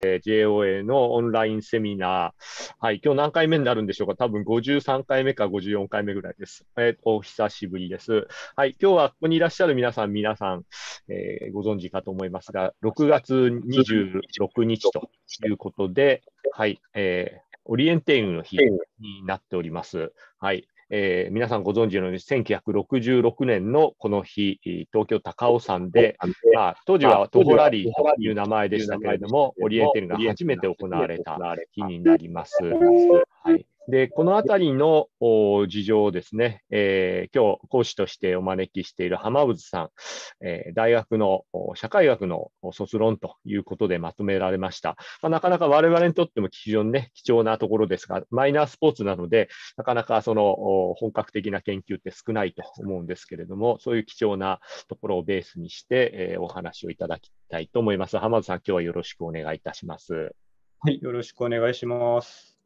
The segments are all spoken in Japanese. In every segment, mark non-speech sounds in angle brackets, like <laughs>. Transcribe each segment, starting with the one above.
えー、JOA のオンラインセミナー、はい、今日何回目になるんでしょうか、多分53回目か54回目ぐらいです。えー、お久しぶりです。はい、今日はここにいらっしゃる皆さん、皆さん、えー、ご存知かと思いますが、6月26日ということで、はい、えー、オリエンテイングの日になっております。はい。えー、皆さんご存知のように、1966年のこの日、東京高尾山で、まあ、当時は徒歩ラリーという名前でしたけれども、オリエンテルが初めて行われた日になります。はいで、このあたりの事情をですね、えー、今日講師としてお招きしている浜渕さん、えー、大学の社会学の卒論ということでまとめられました。まあ、なかなか我々にとっても非常にね、貴重なところですが、マイナースポーツなので、なかなかその本格的な研究って少ないと思うんですけれども、そういう貴重なところをベースにして、えー、お話をいただきたいと思います。浜渕さん、今日はよろしくお願いいたします。はい、よろしくお願いします。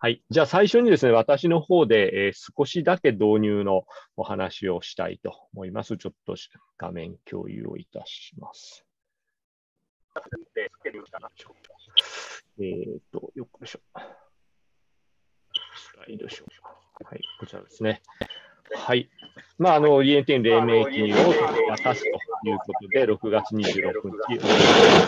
はい。じゃあ最初にですね、私の方で、え少しだけ導入のお話をしたいと思います。ちょっと画面共有をいたします。えっ、と、よくいしょ。スいイドはい、こちらですね。はい。まあ、あの、2.0黎明期を渡すということで、6月26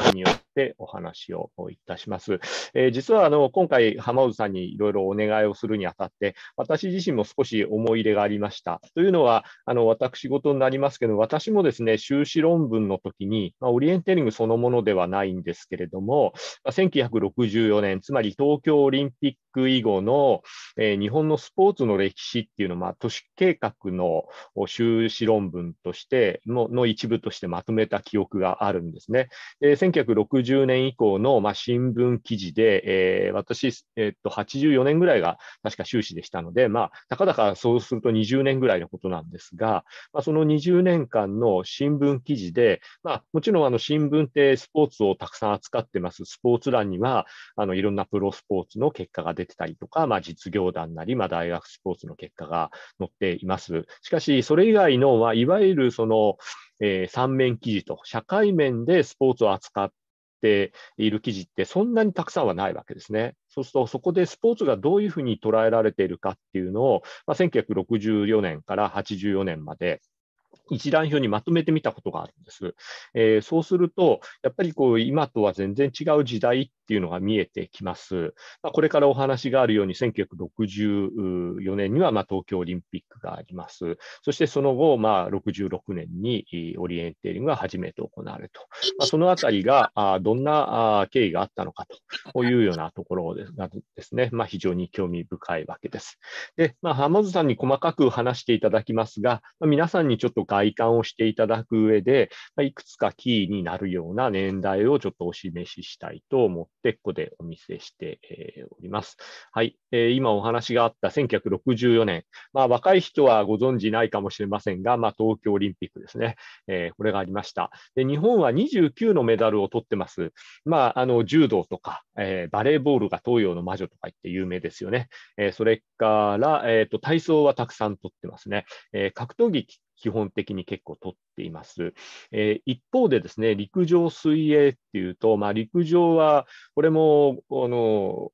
日によってお話をいたします。えー、実は、あの、今回、浜内さんにいろいろお願いをするにあたって、私自身も少し思い入れがありました。というのは、あの、私事になりますけど、私もですね、修士論文の時に、まあ、オリエンテリングそのものではないんですけれども、1964年、つまり東京オリンピックク以後の、えー、日本のスポーツの歴史っていうのは、都市計画の修士論文としてのの一部としてまとめた記憶があるんですね。えー、1960年以降の、まあ、新聞記事で、えー、私、えー、っと、84年ぐらいが確か修士でしたので、まあ、たかだかそうすると20年ぐらいのことなんですが、まあ、その20年間の新聞記事で、まあ、もちろんあの新聞ってスポーツをたくさん扱ってます。スポーツ欄には、あのいろんなプロスポーツの結果が出出てたりとか、まあ、実業団なり、まあ、大学スポーツの結果が載っています。しかし、それ以外の、まあ、いわゆるその、えー、三面記事と、社会面でスポーツを扱っている記事って、そんなにたくさんはないわけですね。そうすると、そこでスポーツがどういうふうに捉えられているかっていうのを、まあ、1964年から84年まで、一覧表にまとめてみたことがあるんです。えー、そうすると、やっぱりこう今とは全然違う時代っっていうのが見えてきます。まあ、これからお話があるように、1964年にはま東京オリンピックがあります。そしてその後、まあ、66年にオリエンテーリングが初めて行われると。まあ、そのあたりがあどんな経緯があったのかというようなところがですね、まあ、非常に興味深いわけです。で、まあ、浜津さんに細かく話していただきますが、ま皆さんにちょっと外観をしていただく上で、まいくつかキーになるような年代をちょっとお示ししたいと思で、ここでお見せして、おります。はい、えー、今お話があった1964年、まあ、若い人はご存じないかもしれませんが、まあ、東京オリンピックですね、えー、これがありましたで。日本は29のメダルを取ってます。まあ、あの柔道とか、えー、バレーボールが東洋の魔女とか言って有名ですよね。えー、それから、えーと、体操はたくさんとってますね。えー、格闘技基本的に結構取っています。えー、一方でですね、陸上水泳っていうと、まあ、陸上は、これも、あの、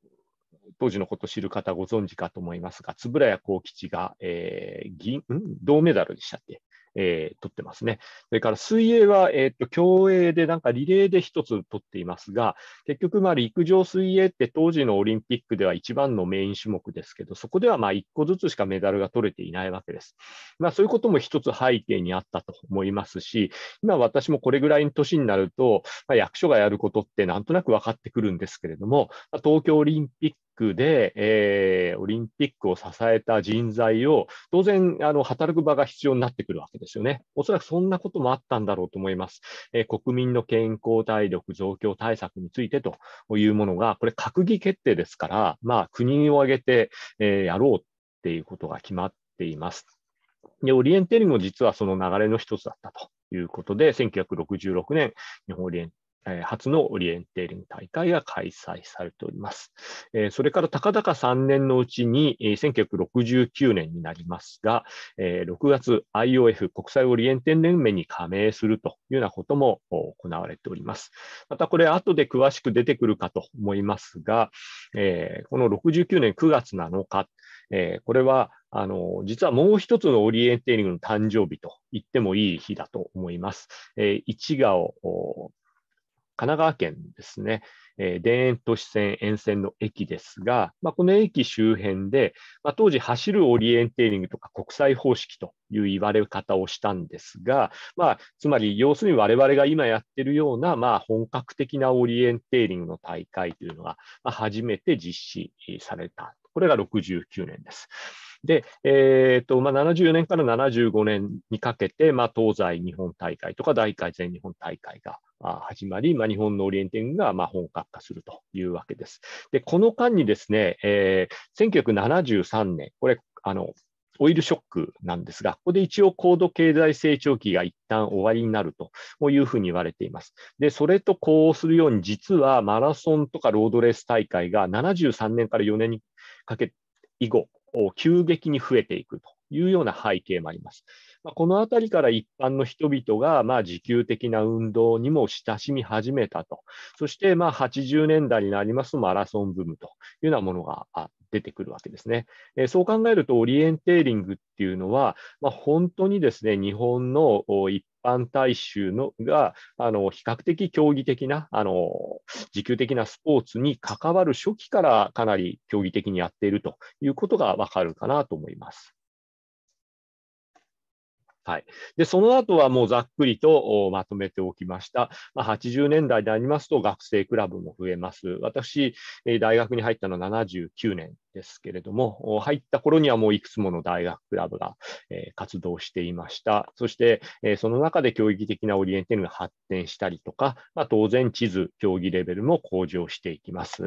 当時のことを知る方ご存知かと思いますが、円谷幸吉が、えー、銀、ん銅メダルでしたっけえー、取ってますね。それから水泳は、えっ、ー、と、競泳でなんかリレーで一つ取っていますが、結局まあ陸上水泳って当時のオリンピックでは一番のメイン種目ですけど、そこではまあ一個ずつしかメダルが取れていないわけです。まあそういうことも一つ背景にあったと思いますし、今私もこれぐらいの年になると、まあ、役所がやることってなんとなく分かってくるんですけれども、ま東京オリンピックで、えー、オリンピックを支えた人材を、当然、あの働く場が必要になってくるわけですよね。おそらくそんなこともあったんだろうと思います。えー、国民の健康体力状況、対策についてというものが、これ、閣議決定ですから、まあ、国を挙げて、えー、やろうっていうことが決まっています。で、オリエンテリングも実はその流れの一つだったということで、1966年、日本オリエンテえ初のオリエンテーリング大会が開催されております。えそれから高々3年のうちに、1969年になりますが、え6月 IOF 国際オリエンテー連盟に加盟するというようなことも行われております。またこれ後で詳しく出てくるかと思いますが、えこの69年9月7日、えこれはあの実はもう一つのオリエンテーリングの誕生日と言ってもいい日だと思います。えー、一を神奈川県ですね、えー、田園都市線沿線の駅ですが、まあ、この駅周辺で、まあ、当時走るオリエンテーリングとか国際方式という言われ方をしたんですが、まあ、つまり要するに我々が今やっているような、まあ、本格的なオリエンテーリングの大会というのが、まあ、初めて実施された。これが69年です。で、えーとまあ、74年から75年にかけて、まあ、東西日本大会とか大会全日本大会が始まり、まあ、日本のオリエンティングがまあ本格化するというわけです。で、この間にですね、えー、1973年、これ、あの、オイルショックなんですが、ここで一応高度経済成長期が一旦終わりになるというふうに言われています。で、それと呼応するように、実はマラソンとかロードレース大会が73年から4年にかけ以後、急激に増えていくというような背景もあります。まあ、このあたりから一般の人々が、まあ、自給的な運動にも親しみ始めたと。そして、まあ、80年代になりますと、マラソンブームというようなものが出てくるわけですね。えー、そう考えると、オリエンテーリングっていうのは、まあ、本当にですね、日本の一般大衆のがあの比較的競技的なあの持給的なスポーツに関わる初期からかなり競技的にやっているということがわかるかなと思います。はい。で、その後はもうざっくりとまとめておきました。まあ、80年代でありますと学生クラブも増えます。私、大学に入ったのは79年ですけれども、入った頃にはもういくつもの大学クラブが活動していました。そして、その中で競技的なオリエンテングが発展したりとか、まあ、当然地図、競技レベルも向上していきます。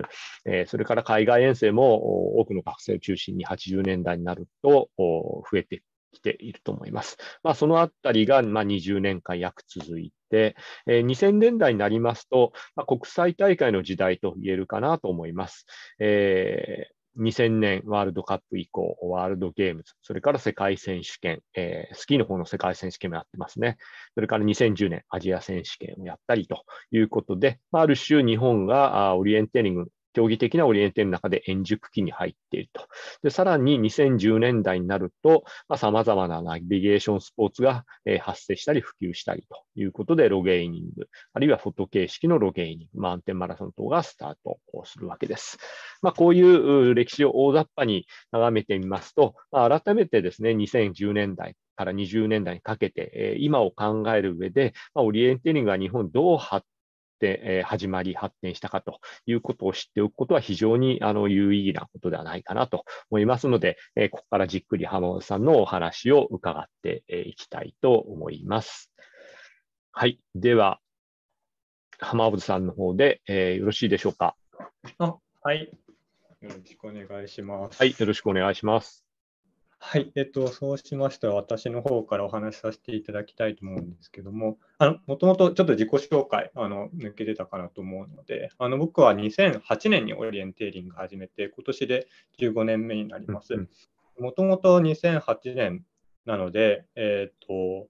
それから海外遠征も多くの学生を中心に80年代になると増えて来ていると思います。まあ、そのあたりが、まあ、20年間約続いて、えー、2000年代になりますと、まあ、国際大会の時代と言えるかなと思います。えー2000年ワールドカップ以降、ワールドゲームズ、それから世界選手権、えー、スキーの方の世界選手権もやってますね。それから2010年アジア選手権をやったりということで、ある種日本がオリエンテーリング競技的なオリエンテの中で円熟期に入っていると。でさらに2010年代になると、さまざ、まなナビゲーションスポーツが、え発生したり普及したりということで、ロゲイニング、あるいはフォト形式のロゲイニング、マウンテンマラソン等がスタートをするわけです。まあ、こういう歴史を大雑把に眺めてみますと、まあ、改めてですね、2010年代から20年代にかけて、今を考える上で、まオリエンテリングが日本どう発、え始まり、発展したかということを知っておくことは非常にあの有意義なことではないかなと思いますので、えここからじっくり浜本さんのお話を伺っていきたいと思います。はい、では、浜本さんの方で、えよろしいでしょうか。あはい、よろしくお願いします。はい、よろしくお願いします。はい、えっと、そうしましたら、私の方からお話しさせていただきたいと思うんですけども、もともとちょっと自己紹介あの抜けてたかなと思うので、あの僕は2008年にオリエンテーリング始めて、今年で15年目になります。もともと2008年なので、えっ、と、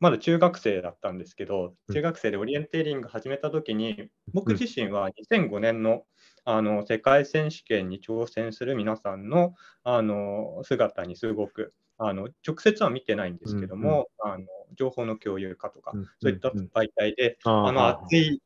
まだ中学生だったんですけど、中学生でオリエンテーリング始めたときに、僕自身は2005年のあの世界選手権に挑戦する皆さんのあの姿にすごくあの直接は見てないんですけども、うんうん、あの情報の共有化とか、そういった媒体で、あの熱い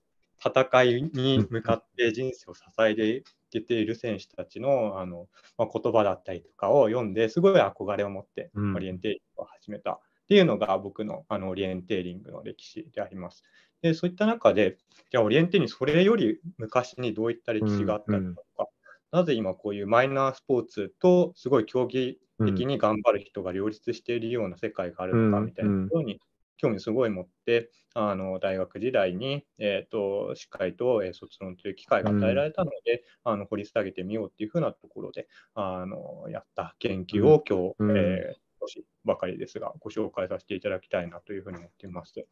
戦いに向かって人生を支えて出ている選手たちのあの、まあ、言葉だったりとかを読んですごい憧れを持ってオリエンテーリングを始めたっていうのが僕のあのオリエンテーリングの歴史であります。でそういった中で、じゃあオリエンテーリング、それより昔にどういった歴史があったのとか、うんうんなぜ今こういうマイナースポーツとすごい競技的に頑張る人が両立しているような世界があるのかみたいなところに興味すごい持って、あの大学時代に、えーと、しっかりと、えー、卒論という機会が与えられたので、うん、あの掘り下げてみようっていうふうなところであのやった研究を今日、うん、えー少しばかりですが、ご紹介させていただきたいなというふうに思っています。ちょ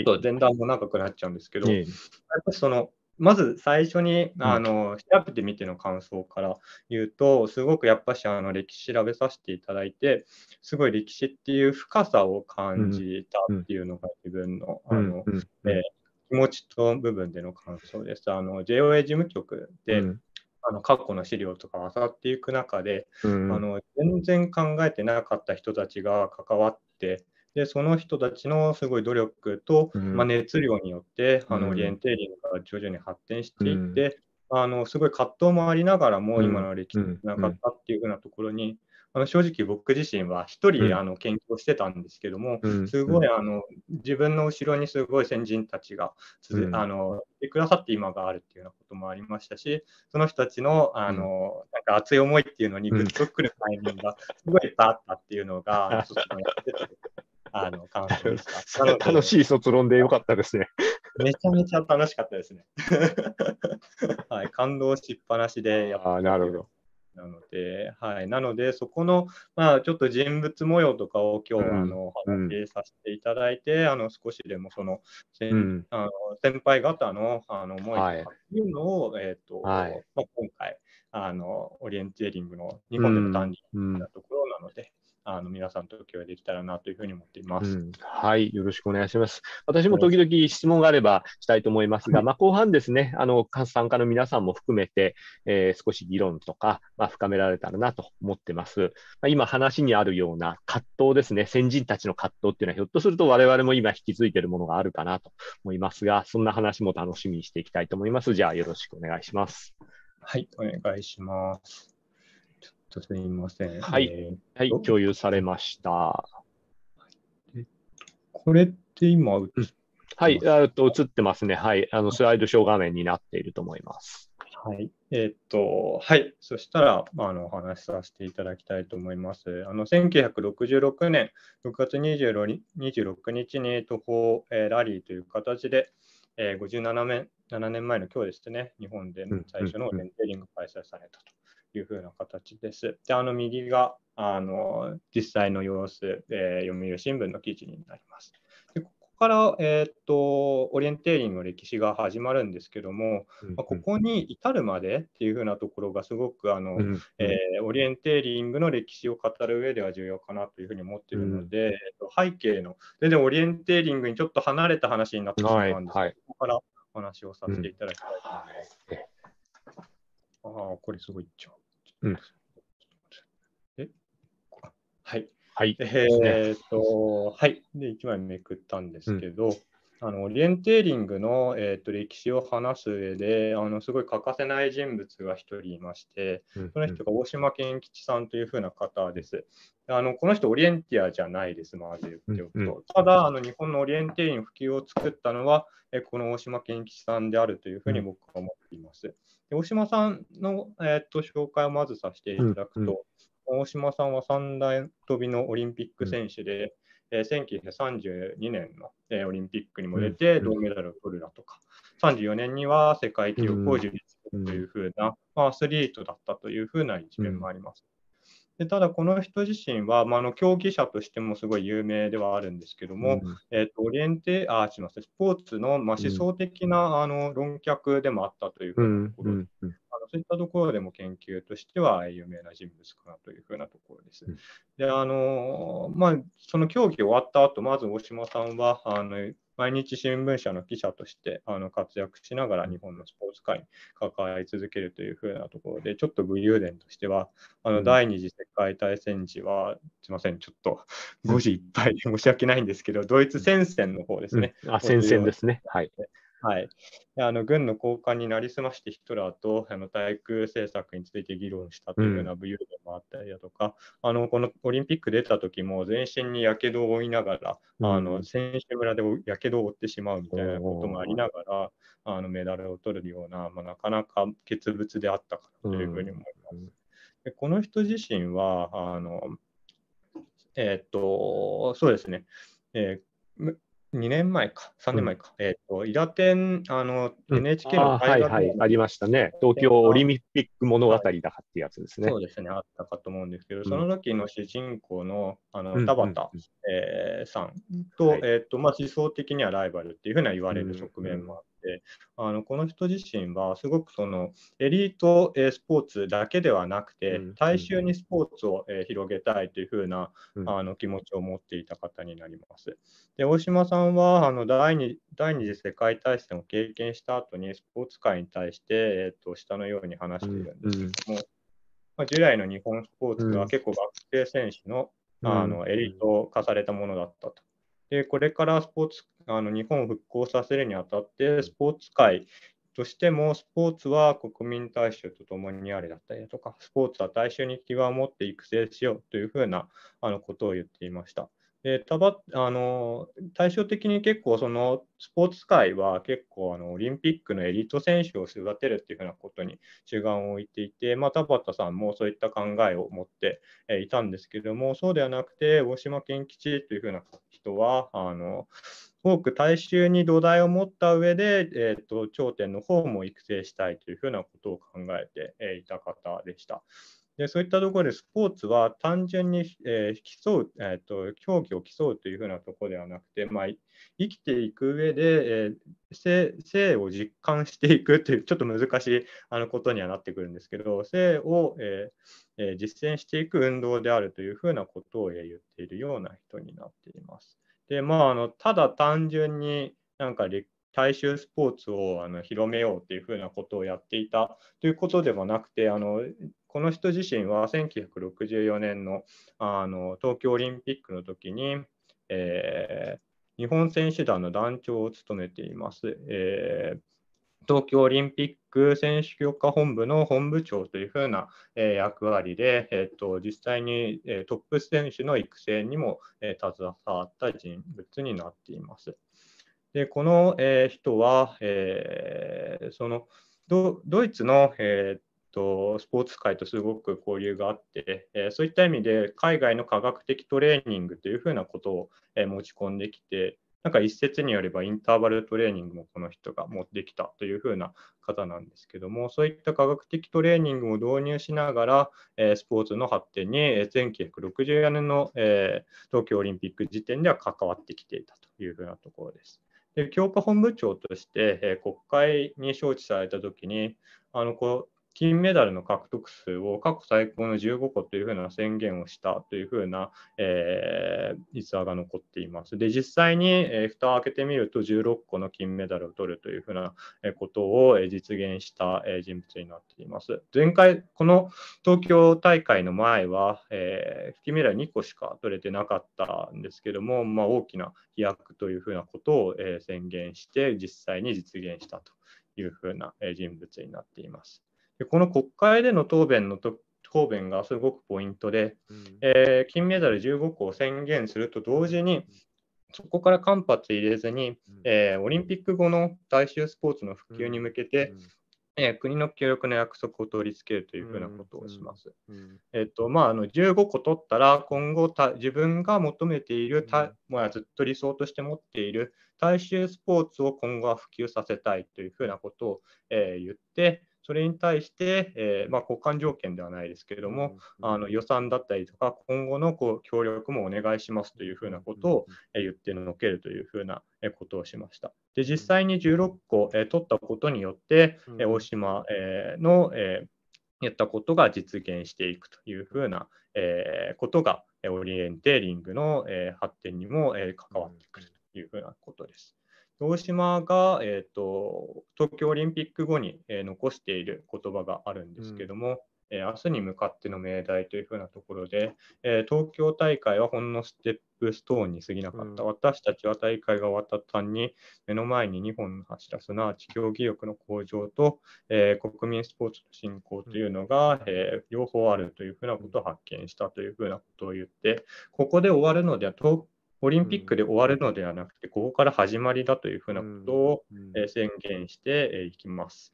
っと前段も長くなっちゃうんですけど、はい、やっぱりそのまず最初にあの調べてみての感想から言うと、すごくやっぱしあの歴史調べさせていただいて、すごい歴史っていう深さを感じたっていうのが自分の、あのえ気持ちと部分での感想です。あの JOA 事務局で、うんあの過去の資料とか漁っていく中で、うん、あの全然考えてなかった人たちが関わってでその人たちのすごい努力と、うん、まあ、熱量によって、あのオリエンテーリングが徐々に発展していって、あのすごい葛藤もありながらも今の歴史になかったっていうふうなところに、あの正直僕自身は一人、あの研究してたんですけども、すごいあの自分の後ろにすごい先人たちがつ、うん、あのてくださって今があるっていうようなこともありましたし、その人たちのあの、なんか熱い思いっていうのにぐっとくるタイミングが <laughs> すごいいっぱいあったっていうのが、<laughs> あの感想でした。<laughs> 楽しい卒論でよかったですね。めちゃめちゃ楽しかったですね。はい、感動しっぱなしでやっぱ。あなるほど。なので、はい、なのでそこの、まあ、ちょっと人物模様とかを今日、あのお話しさせていただいて、うん、あの少しでもそのうん、あの先輩方のあの思いとかっていうのを、はい、えーと、はい、まあ、今回あのオリエンテーリングの日本での誕生したところなので、あの皆さんと共有できたらなというふうに思っています、うん、はい、よろしくお願いします。私も時々質問があればしたいと思いますが、まあ、後半ですね、あの参加の皆さんも含めて、えー、少し議論とか、まあ、深められたらなと思ってます。まあ、今、話にあるような葛藤ですね、先人たちの葛藤っていうのは、ひょっとすると我々も今引き継いでるものがあるかなと思いますが、そんな話も楽しみにしていきたいと思います。じゃあ、よろしくお願いします。はい、お願いします。と、すみません。はい、えー、はい、共有されました。これって今、映はい、と映ってますね。はい、あのスライドショー画面になっていると思います。はい、えー、っと、はい、そしたら、あの、お話しさせていただきたいと思います。あの、1966年6月26日に、えっと、法、えー、ラリーという形で、えー、57年 ,7 年前の今日ですね、日本で最初のレンテリング開催されたと。いうふうな形です。で、あの右があの実際の様子、えー、読売新聞の記事になります。でここから、えーと、とオリエンテーリングの歴史が始まるんですけども、うんうん、まあ、ここに至るまでっていうふうなところがすごくあの、うんうん、えー、オリエンテーリングの歴史を語る上では重要かなというふうに思っているので、うん、えーと、と背景の全然オリエンテーリングにちょっと離れた話になってしまうんですけど、はい、ここからお話をさせていただきたいと思います。うんはい、ああ、これすごいっちゃう。うん。はい。はい。えー、っと、はい。で、1枚めくったんですけど、うん、あのオリエンテーリングの、えー、っと歴史を話す上であのすごい欠かせない人物が1人いまして、その人が大島健吉さんというふうな方です。あのこの人、オリエンティアじゃないです、まず言っておくと。ただあの、日本のオリエンテーリング普及を作ったのは、えこの大島健吉さんであるというふうに僕は思っています。大島さんの、えー、っと紹介をまずさせていただくと、うんうん、大島さんは三大跳びのオリンピック選手で、うん、えー、1932年の、えー、オリンピックにも出て銅メダルを取るだとか、34年には世界記録を樹立するというふうな、まあ、アスリートだったというふうな一面もあります。でただ、この人自身は、まあ、の競技者としてもすごい有名ではあるんですけども、えーと、オリエンテあしますスポーツの、まあ、思想的な、うん、あの論客でもあったというところ、うん、あのそういったところでも研究としては有名な人物かなというふうなところです。であのまあ、その競技終わった後まず大島さんはあの毎日新聞社の記者としてあの活躍しながら日本のスポーツ界に関わり続けるというふうなところで、ちょっと武勇伝としては、あの第二次世界大戦時は、すみません、ちょっと文時いっぱいで申し訳ないんですけど、ドイツ戦線の方ですね。うん、あ、戦線ですね。はい。はい、あの軍の高官になりすましてヒトラーとあの対空政策について議論したというような武勇伝もあったりだとか、うん、あのこのオリンピック出た時も全身にやけどを負いながら、うん、あの選手村でやけどを負ってしまうみたいなこともありながら、あのメダルを取るような、まあ、なかなか欠物であったかなというふうに思います。うん、でこの人自身はあのえー、っとそうですね、えー2年前か、3年前か、うん、えっ、ー、と、イラ天、あの、NHK の大学、はいはい、ありましたね。東京オリンピック物語だかってやつですね、そうですね、あったかと思うんですけど、その時の主人公の、あの、田畑、えー、さんと、はい、えっ、ー、と、まあ、思想的にはライバルっていうふうには言われる側面もあって、あのこの人自身はすごくそのエリート、えスポーツだけではなくて、大衆にスポーツを、え広げたいというふうな、あの気持ちを持っていた方になります。で大島さんはあの第二第二次世界大戦を経験した後にスポーツ界に対して、えーと、下のように話しているんですけども、うんまあ、従来の日本スポーツは結構学生選手の,、あのエリート化されたものだったと。でこれからスポーツあの日本を復興させるにあたってスポーツ界としてもスポーツは国民大衆とともにあれだったりとかスポーツは大衆に際を持って育成しようというふうなあのことを言っていました。でたばあの対照的に結構そのスポーツ界は結構あのオリンピックのエリート選手を育てるっていうふうなことに主眼を置いていて、まあ、田畑さんもそういった考えを持っていたんですけどもそうではなくて大島健吉というふうな人はあの多く大衆に土台を持った上で、えーと、頂点の方も育成したいというふうなことを考えていた方でした。でそういったところでスポーツは単純に、えー、競う、えーと、競技を競うというふうなところではなくて、まあ、生きていく上で、えー、性を実感していくというちょっと難しいあのことにはなってくるんですけど性を、えー、えー、実践していく運動であるというふうなことを、えー、言っているような人になっています。でまあ、あのただ単純になんか大衆スポーツをあの広めようっていうふうなことをやっていたということではなくてあのこの人自身は1964年のあの東京オリンピックの時に、えー、日本選手団の団長を務めています。えー東京オリンピック選手強化本部の本部長というふうな、え役割で、えー、と実際に、えトップ選手の育成にも、え携わった人物になっています。でこの、えー、人は、えー、そのドイツの、えーとスポーツ界とすごく交流があって、えー、そういった意味で海外の科学的トレーニングというふうなことを、えー、持ち込んできて、なんか一説によればインターバルトレーニングもこの人が持ってきたというふうな方なんですけども、そういった科学的トレーニングを導入しながら、えー、スポーツの発展に1964年の、え東京オリンピック時点では関わってきていたというふうなところです。で教科本部長として、え国会に招致されたときにあのこ金メダルの獲得数を過去最高の15個というふうな宣言をしたというふうな、えー、逸話が残っています。で、実際に、えー、蓋を開けてみると16個の金メダルを取るというふうなことを実現した人物になっています。前回、この東京大会の前は、えー、金メダル2個しか取れてなかったんですけども、まあ、大きな飛躍というふうなことを、え宣言して、実際に実現したというふうな人物になっています。でこの国会での答弁のと答弁がすごくポイントで、うん、えー、金メダル15個を宣言すると同時に、そこから間髪入れずに、えー、オリンピック後の大衆スポーツの普及に向けて、えー、国の協力の約束を取り付けるというふうなことをします。えっ、とまあ、あの15個取ったら今後た自分が求めているた、まあ、ずっと理想として持っている大衆スポーツを今後は普及させたいというふうなことを、えー、言って、それに対して、えー、まあ、交換条件ではないですけれども、あの予算だったりとか、今後のこう協力もお願いしますというふうなことを言ってのけるというふうなことをしました。で実際に16個、えー、取ったことによって、え大島、えの、えやったことが実現していくというふうな、えことが、オリエンテーリングの、え発展にも、え関わってくるというふうなことです。大島が、えーと、東京オリンピック後に、えー、残している言葉があるんですけども、うん、えー、明日に向かっての命題というふうなところで、えー、東京大会はほんのステップストーンに過ぎなかった、うん、私たちは大会が終わった途端に目の前に2本の柱すなわち競技力の向上と、え国民スポーツの振興というのが、うん、え両方あるというふうなことを発見したというふうなことを言ってここで終わるのでは東オリンピックで終わるのではなくて、ここから始まりだというふうなことを、え宣言していきます。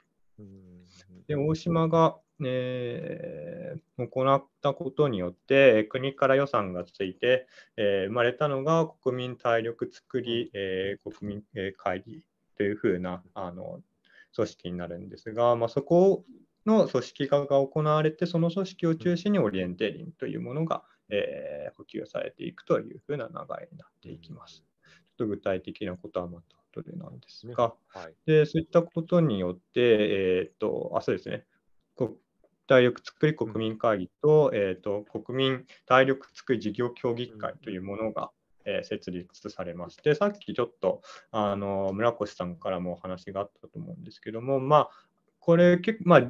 で大島が、えー、行ったことによって国から予算がついて、えー、生まれたのが国民体力づくり、えー、国民、え会議というふうなあの組織になるんですが、まあ、そこの組織化が行われてその組織を中心にオリエンテーリングというものがえー、補給されていくというふうな流れになっていきます。ちょっと具体的なことはまた後でなんですが、はい、でそういったことによって、えーと、あそうですね、こ体力作り国民会議と,、えーと、国民体力作り事業協議会というものが、えー、設立されまして、さっきちょっとあの村越さんからもお話があったと思うんですけども、まあ、これ結構、まあ、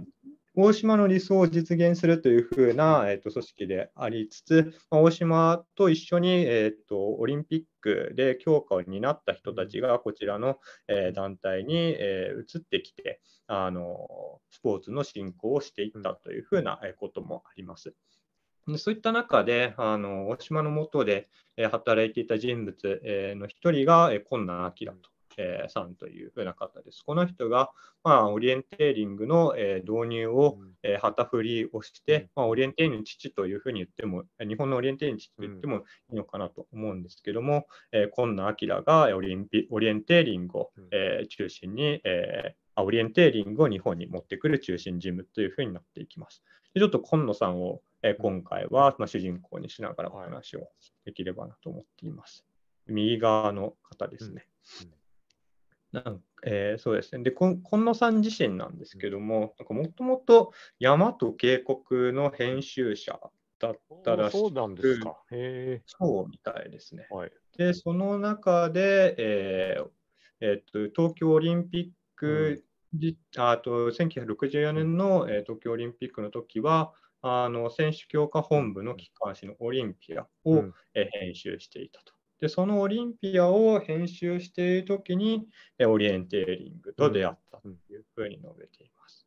大島の理想を実現するというふうな、えー、と組織でありつつ、ま大島と一緒に、えー、とオリンピックで強化を担った人たちがこちらの、え団体に、え移ってきてあの、スポーツの振興をしていったというふうなこともあります。そういった中で、あの大島の下で働いていた人物の一人が、今野明とえー、さんというふうな方です。この人が、まあ、オリエンテーリングの、えー、導入を、えー、旗振りをして、まあ、オリエンテーリングの父というふうに言っても、日本のオリエンテーリングの父と言ってもいいのかなと思うんですけども、えー、野明がオリエンオリエンテーリングを、えー、中心に、えーオリエンテーリングを日本に持ってくる中心人物というふうになっていきます。でちょっと今野さんを、え今回は、ま主人公にしながらお話をできればなと思っています。右側の方ですね。うんうんなんえー、そうですね。で、近野さん自身なんですけども、もともと山と渓谷の編集者だったらしくそうなんですか。そうみたいですね。はい、で、その中で、えーえーと東京オリンピック、うん、あと1964年の、えー、東京オリンピックの時は、あ選手強化本部の機関紙のオリンピアを、うん、えー、編集していたと。で、そのオリンピアを編集しているときに、オリエンテーリングと出会ったというふうに述べています。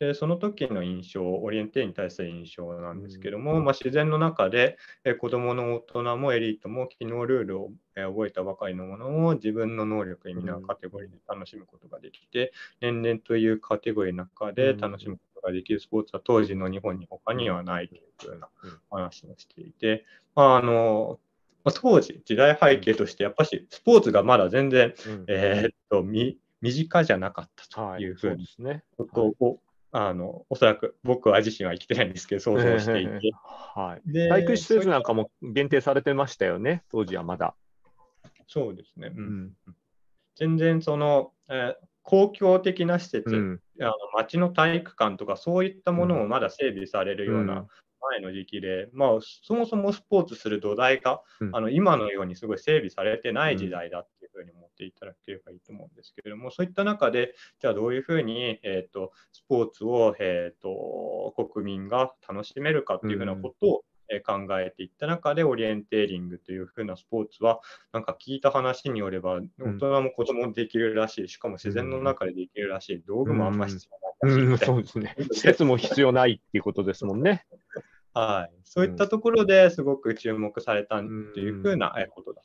で、その時の印象、オリエンテーリングに対する印象なんですけども、まあ、自然の中で子どもの大人もエリートも機能ルールを覚えたばかりのものを自分の能力、意味のカテゴリーで楽しむことができて、年々というカテゴリーの中で楽しむことができるスポーツは当時の日本に他にはないというような話をしていて、まあ、あのまあ、当時、時代背景として、やっぱしスポーツがまだ全然、うん、えー、っと身近じゃなかったというふうに、こはいねはい、あのおそらく僕は自身は生きてないんですけど、想像していて。はい、で体育施設なんかも限定されてましたよね、当時はまだ。そうですね、うん、うん、全然その、えー公共的な施設、うん、あの町の体育館とかそういったものもまだ整備されるような前の時期で、まあ、そもそもスポーツする土台が、うん、あの今のようにすごい整備されてない時代だっていうふうに思っていただければいいと思うんですけれども、そういった中で、じゃあどういうふうに、えーと、スポーツを、えーと、国民が楽しめるかっていうふうなことを、考えていった中でオリエンテーリングというふうなスポーツはなんか聞いた話によれば大人も子供もできるらしい、しかも自然の中でできるらしい道具もあんま必要ないらしい、うん、うん、そうですね施設も必要ないっていうことですもんねはい、そういったところですごく注目されたというふうなことだ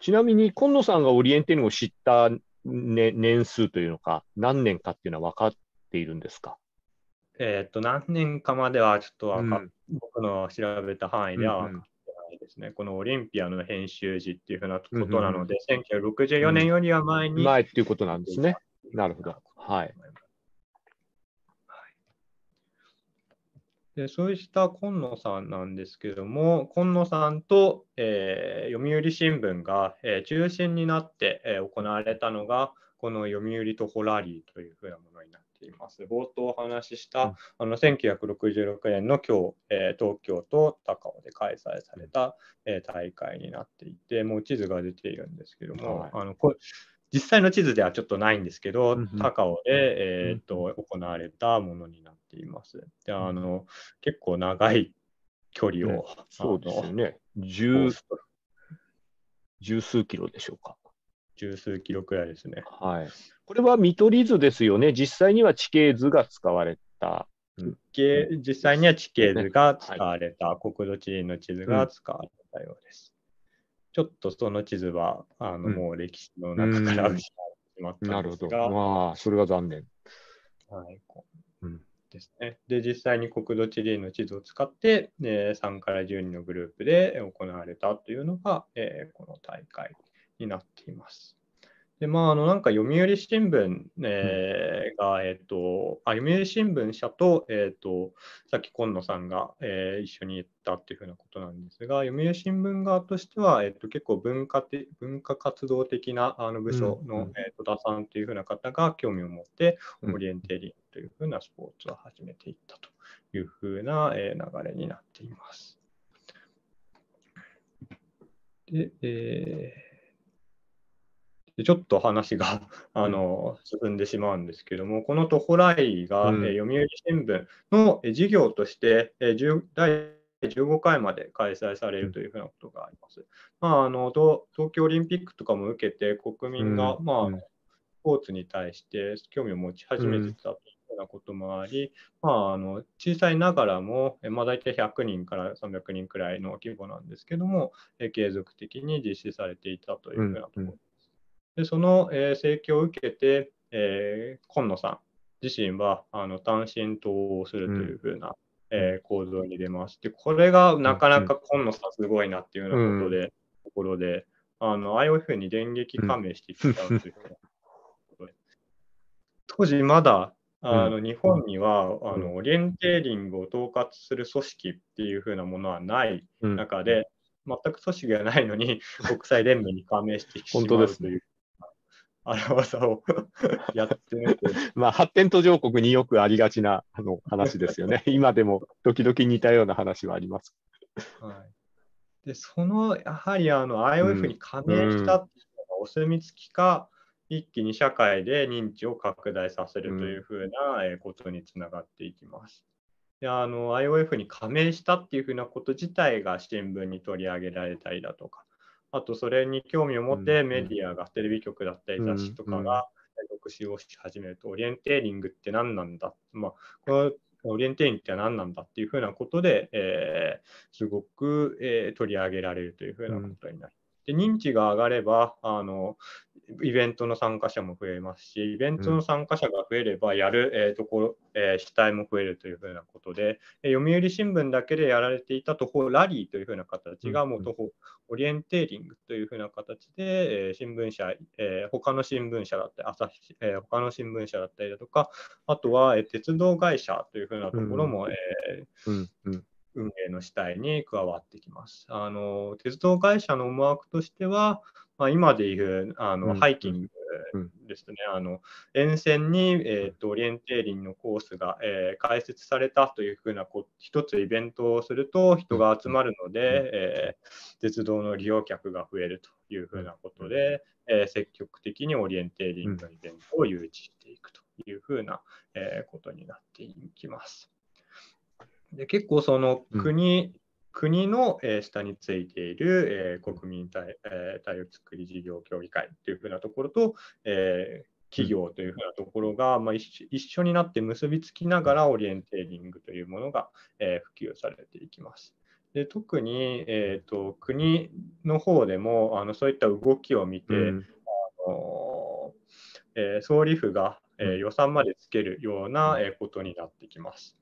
ちなみに、今野さんがオリエンテングを知った、ね、年数というのか、何年かっていうのは分かっているんですかえっ、ー、と、何年かまではちょっと分か、うん、僕の調べた範囲では分かってないですね。うんうん、このオリンピアの編集時っていうふうなことなので、うんうん、1964年よりは前に、前っていうことなんですね。なるほど。はい。でそうした今野さんなんですけども、今野さんと、えー、読売新聞が、えー、中心になって、えー、行われたのが、この読売とホラリーというふうなものになっています。冒頭お話しした、うん、あの1966年の今日、えー、東京と高尾で開催された、えー、大会になっていて、もう地図が出ているんですけども、はい、あのこ実際の地図ではちょっとないんですけど、高尾で、えー、っと行われたものになっています。であの結構長い距離を、そうですね十、十数キロでしょうか。十数キロくらいですね。はい。これは見取り図ですよね。実際には地形図が使われた。実際には地形図が使われた、ねはい、国土地理の地図が使われたようです。ちょっとその地図は、あの、もう歴史の中から失ってしまったんですが。なるほど。まあ、それは残念。はい。うん、ですね。で、実際に国土地理の地図を使って、えー、3から12のグループで行われたというのが、えー、この大会になっています。でまあ、あのなんか読売新聞、えー、が、えーとあ、読売新聞社と,、えーと、さっき今野さんが、えー、一緒に行ったっていうふうなことなんですが、読売新聞側としては、えーと、結構文化て文化活動的なあの部署の、うん、えー、戸田さんというふうな方が興味を持って、オリエンテリンというふうなスポーツを始めていったというふうな、えー、流れになっています。でえーでちょっと話があの進んでしまうんですけども、このトホライが、うん、読売新聞の事業として、えー、第15回まで開催されるというふうなことがあります。まあ、あの東京オリンピックとかも受けて、国民が、うん、まあ、スポーツに対して興味を持ち始めてたというようなこともあり、うん、まあ、あの小さいながらも、まあ、大体100人から300人くらいの規模なんですけども、継続的に実施されていたというふうなところ。でその、え請求を受けて、えー、今野さん自身はあの単身党をするというふうな、うん、えー、構造に出まして、これがなかなか今野さんすごいなっていうようなことで、うん、ところで、あの、あいうふうに電撃加盟してきたちゃうということで。当時まだ、あの、日本には、あの、オリエンテーリングを統括する組織っていうふうなものはない中で、全く組織がないのに <laughs> 国際連盟に加盟してきてしまうという荒技を <laughs> やってみて。<laughs> まあ、発展途上国によくありがちなあの話ですよね。<laughs> 今でも時々似たような話はあります。はい、で、その、やはりあの IOF に加盟したっていうのがお墨付きか、うん、一気に社会で認知を拡大させるというふうなことにつながっていきます。IOF に加盟したっていうふうなこと自体が新聞に取り上げられたりだとか、あとそれに興味を持ってメディアが、テレビ局だったり雑誌とかが特集をし始めると、オリエンテーリングって何なんだ、まあ、このオリエンテーリングって何なんだっていうふうなことで、えー、すごく、えー、取り上げられるというふうなことになります。で認知が上がればあのイベントの参加者も増えますし、イベントの参加者が増えれば、やる、えーところえー、主体も増えるというふうなことで、えー、読売新聞だけでやられていた徒歩ラリーというふうな形が、もう徒歩オリエンテーリングというふうな形で、えー、新聞社、えー、他の新聞社だったり、朝日、えー、他の新聞社だったりだとか、あとは、えー、鉄道会社というふうなところも、えーうんうん運営の主体に加わってきます。あの鉄道会社の思惑としては、まあ、今でいうあの、うん、ハイキングですね、あの沿線に、えーと、オリエンテーリンのコースが、えー、開設されたというふうなこ一つイベントをすると人が集まるので、えー、鉄道の利用客が増えるというふうなことで、えー、積極的にオリエンテーリングのイベントを誘致していくというふうな、えことになっていきます。で結構その国、うん国の、えー、下についている、えー、国民体,、えー、作り事業協議会というふうなところと、えー、企業というふうなところが、まあ一、一緒になって結びつきながらオリエンテーリングというものが、えー、普及されていきます。で特に、えーと、国の方でもあのそういった動きを見て、うん、あのえー、総理府が、えー、予算までつけるような、えー、ことになってきます。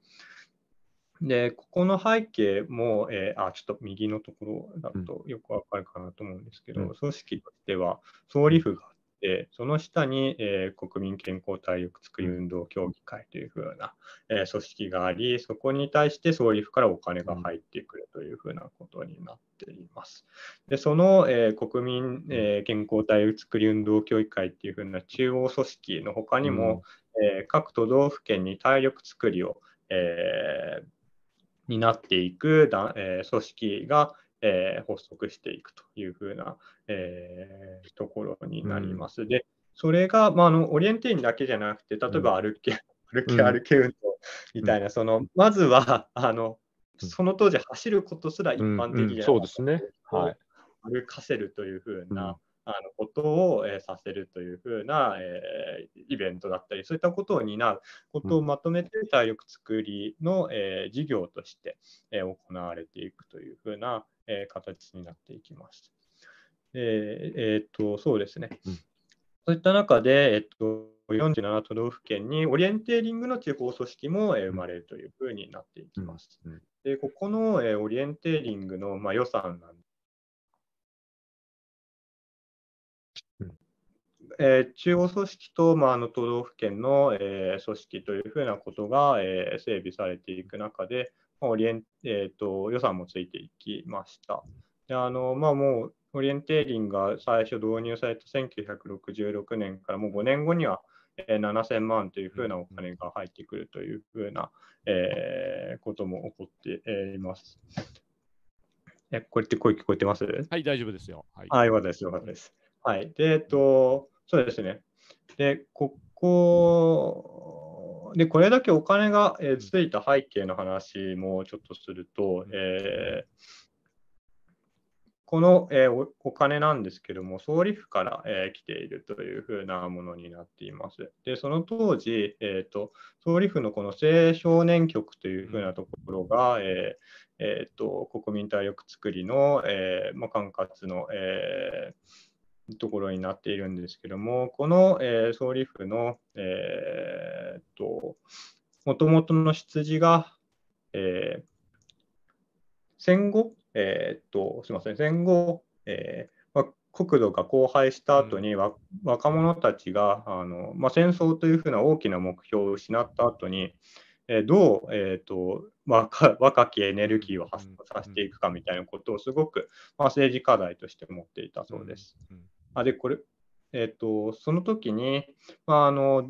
で、ここの背景も、えー、あ、ちょっと右のところだとよくわかるかなと思うんですけど、うん、組織としては総理府があって、その下に、えー、国民健康体力作り運動協議会というふうな、えー、組織があり、そこに対して総理府からお金が入ってくるというふうなことになっています。で、その、え国民、え健康体力作り運動協議会っていうふうな中央組織の他にも、うん、え各都道府県に体力作りを、えーになっていくだ、え組織が、え発足していくというふうな、えところになります。うん、で、それが、まあ、あのオリエンテインだけじゃなくて、例えば <laughs> 歩け、うん、歩け歩け運動みたいな、うん、そのまずはあのその当時走ることすら一般的じゃなくて、そうですね、はい、歩かせるというふうな。あのことを、えさせるというふうな、えイベントだったり、そういったことを担うことをまとめて体力作りの、え事業として、え行われていくというふうな、え形になっていきます。ええー、っとそうですね、うん、そういった中で、えっと、47都道府県にオリエンテーリングの地方組織も、え生まれるというふうになっていきます。うんうん、でここの、えオリエンテーリングの、まあ、予算なんえー、中央組織と、まあ、あの都道府県の、えー、組織というふうなことが、えー、整備されていく中で、まあオリエンえーと、予算もついていきました。であのまあ、もうオリエンテーリングが最初導入された1966年からもう5年後には、え7000万というふうなお金が入ってくるというふうな、えー、ことも起こっています。えこれって声聞こえてますはい、大丈夫ですよ。はい、よかったです、よかったです。はい。で、えっと、そうですね。で、ここで、これだけお金が、えついた背景の話もちょっとすると、えー、この、えー、お金なんですけども、総理府から、えー、来ているというふうなものになっています。で、その当時、えーと、総理府のこの青少年局というふうなところが、えーえーと、と国民体力作りの、えーまあ、管轄の、えーところになっているんですけども、この、えー、総理府の、えー、っと、もともとの羊が、えー、戦後、えー、っと、すみません、戦後、えーまあ、国土が荒廃した後に、うん、若者たちがあの、まあ、戦争というふうな大きな目標を失った後に、えー、どう、えーと、若若きエネルギーを発散させていくかみたいなことをすごく、まあ、政治課題として持っていたそうです。うんうんあ、で、これ、えっ、と、その時に、まあ、あの、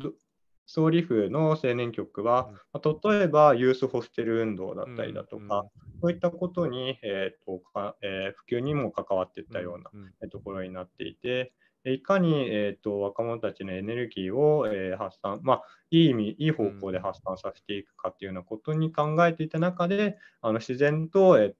総理府の青年局は、まあ、例えばユースホステル運動だったりだとか、そういったことに、えーとかえー、普及にも関わっていったようなところになっていて、いかに、えーと、と若者たちのエネルギーを、えー、発散、まあ、いい意味、いい方向で発散させていくかというようなことに考えていた中で、あの自然と,、えー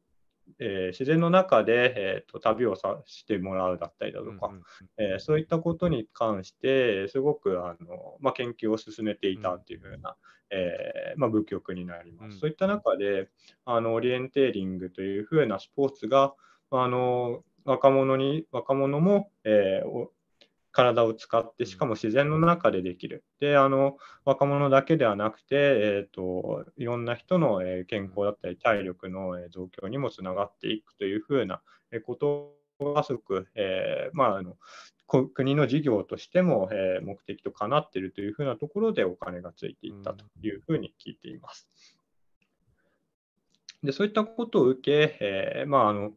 えー、自然の中で、えーと、旅をさしてもらうだったりだとか、えそういったことに関してすごくあの、まあ、研究を進めていたというような、えまあ、部局になります、うん、そういった中であのオリエンテーリングというふうなスポーツがあの若者に若者も、えー、体を使って、しかも自然の中でできる。で、あの若者だけではなくて、えーと、いろんな人の健康だったり、体力の増強にもつながっていくというふうなことがすごく、えー、まあ、あの国の事業としても、え目的とかなっているというふうなところでお金がついていったというふうに聞いています。でそういったことを受け、えー、まあ、あの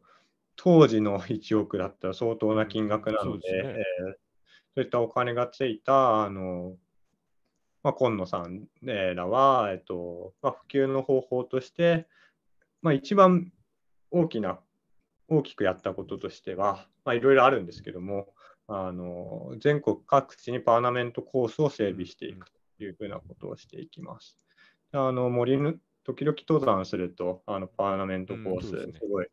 当時の1億だったら相当な金額なので,、うんでねえそういったお金がついた、あの、まあ、今野さんらは、えっとまあ、普及の方法として、まあ、一番大きな大きくやったこととしては、まあ、いろいろあるんですけどもあの全国各地にパーナメントコースを整備していくというふうなことをしていきます。あの森の時々登山するとあのパーナメントコース、すごい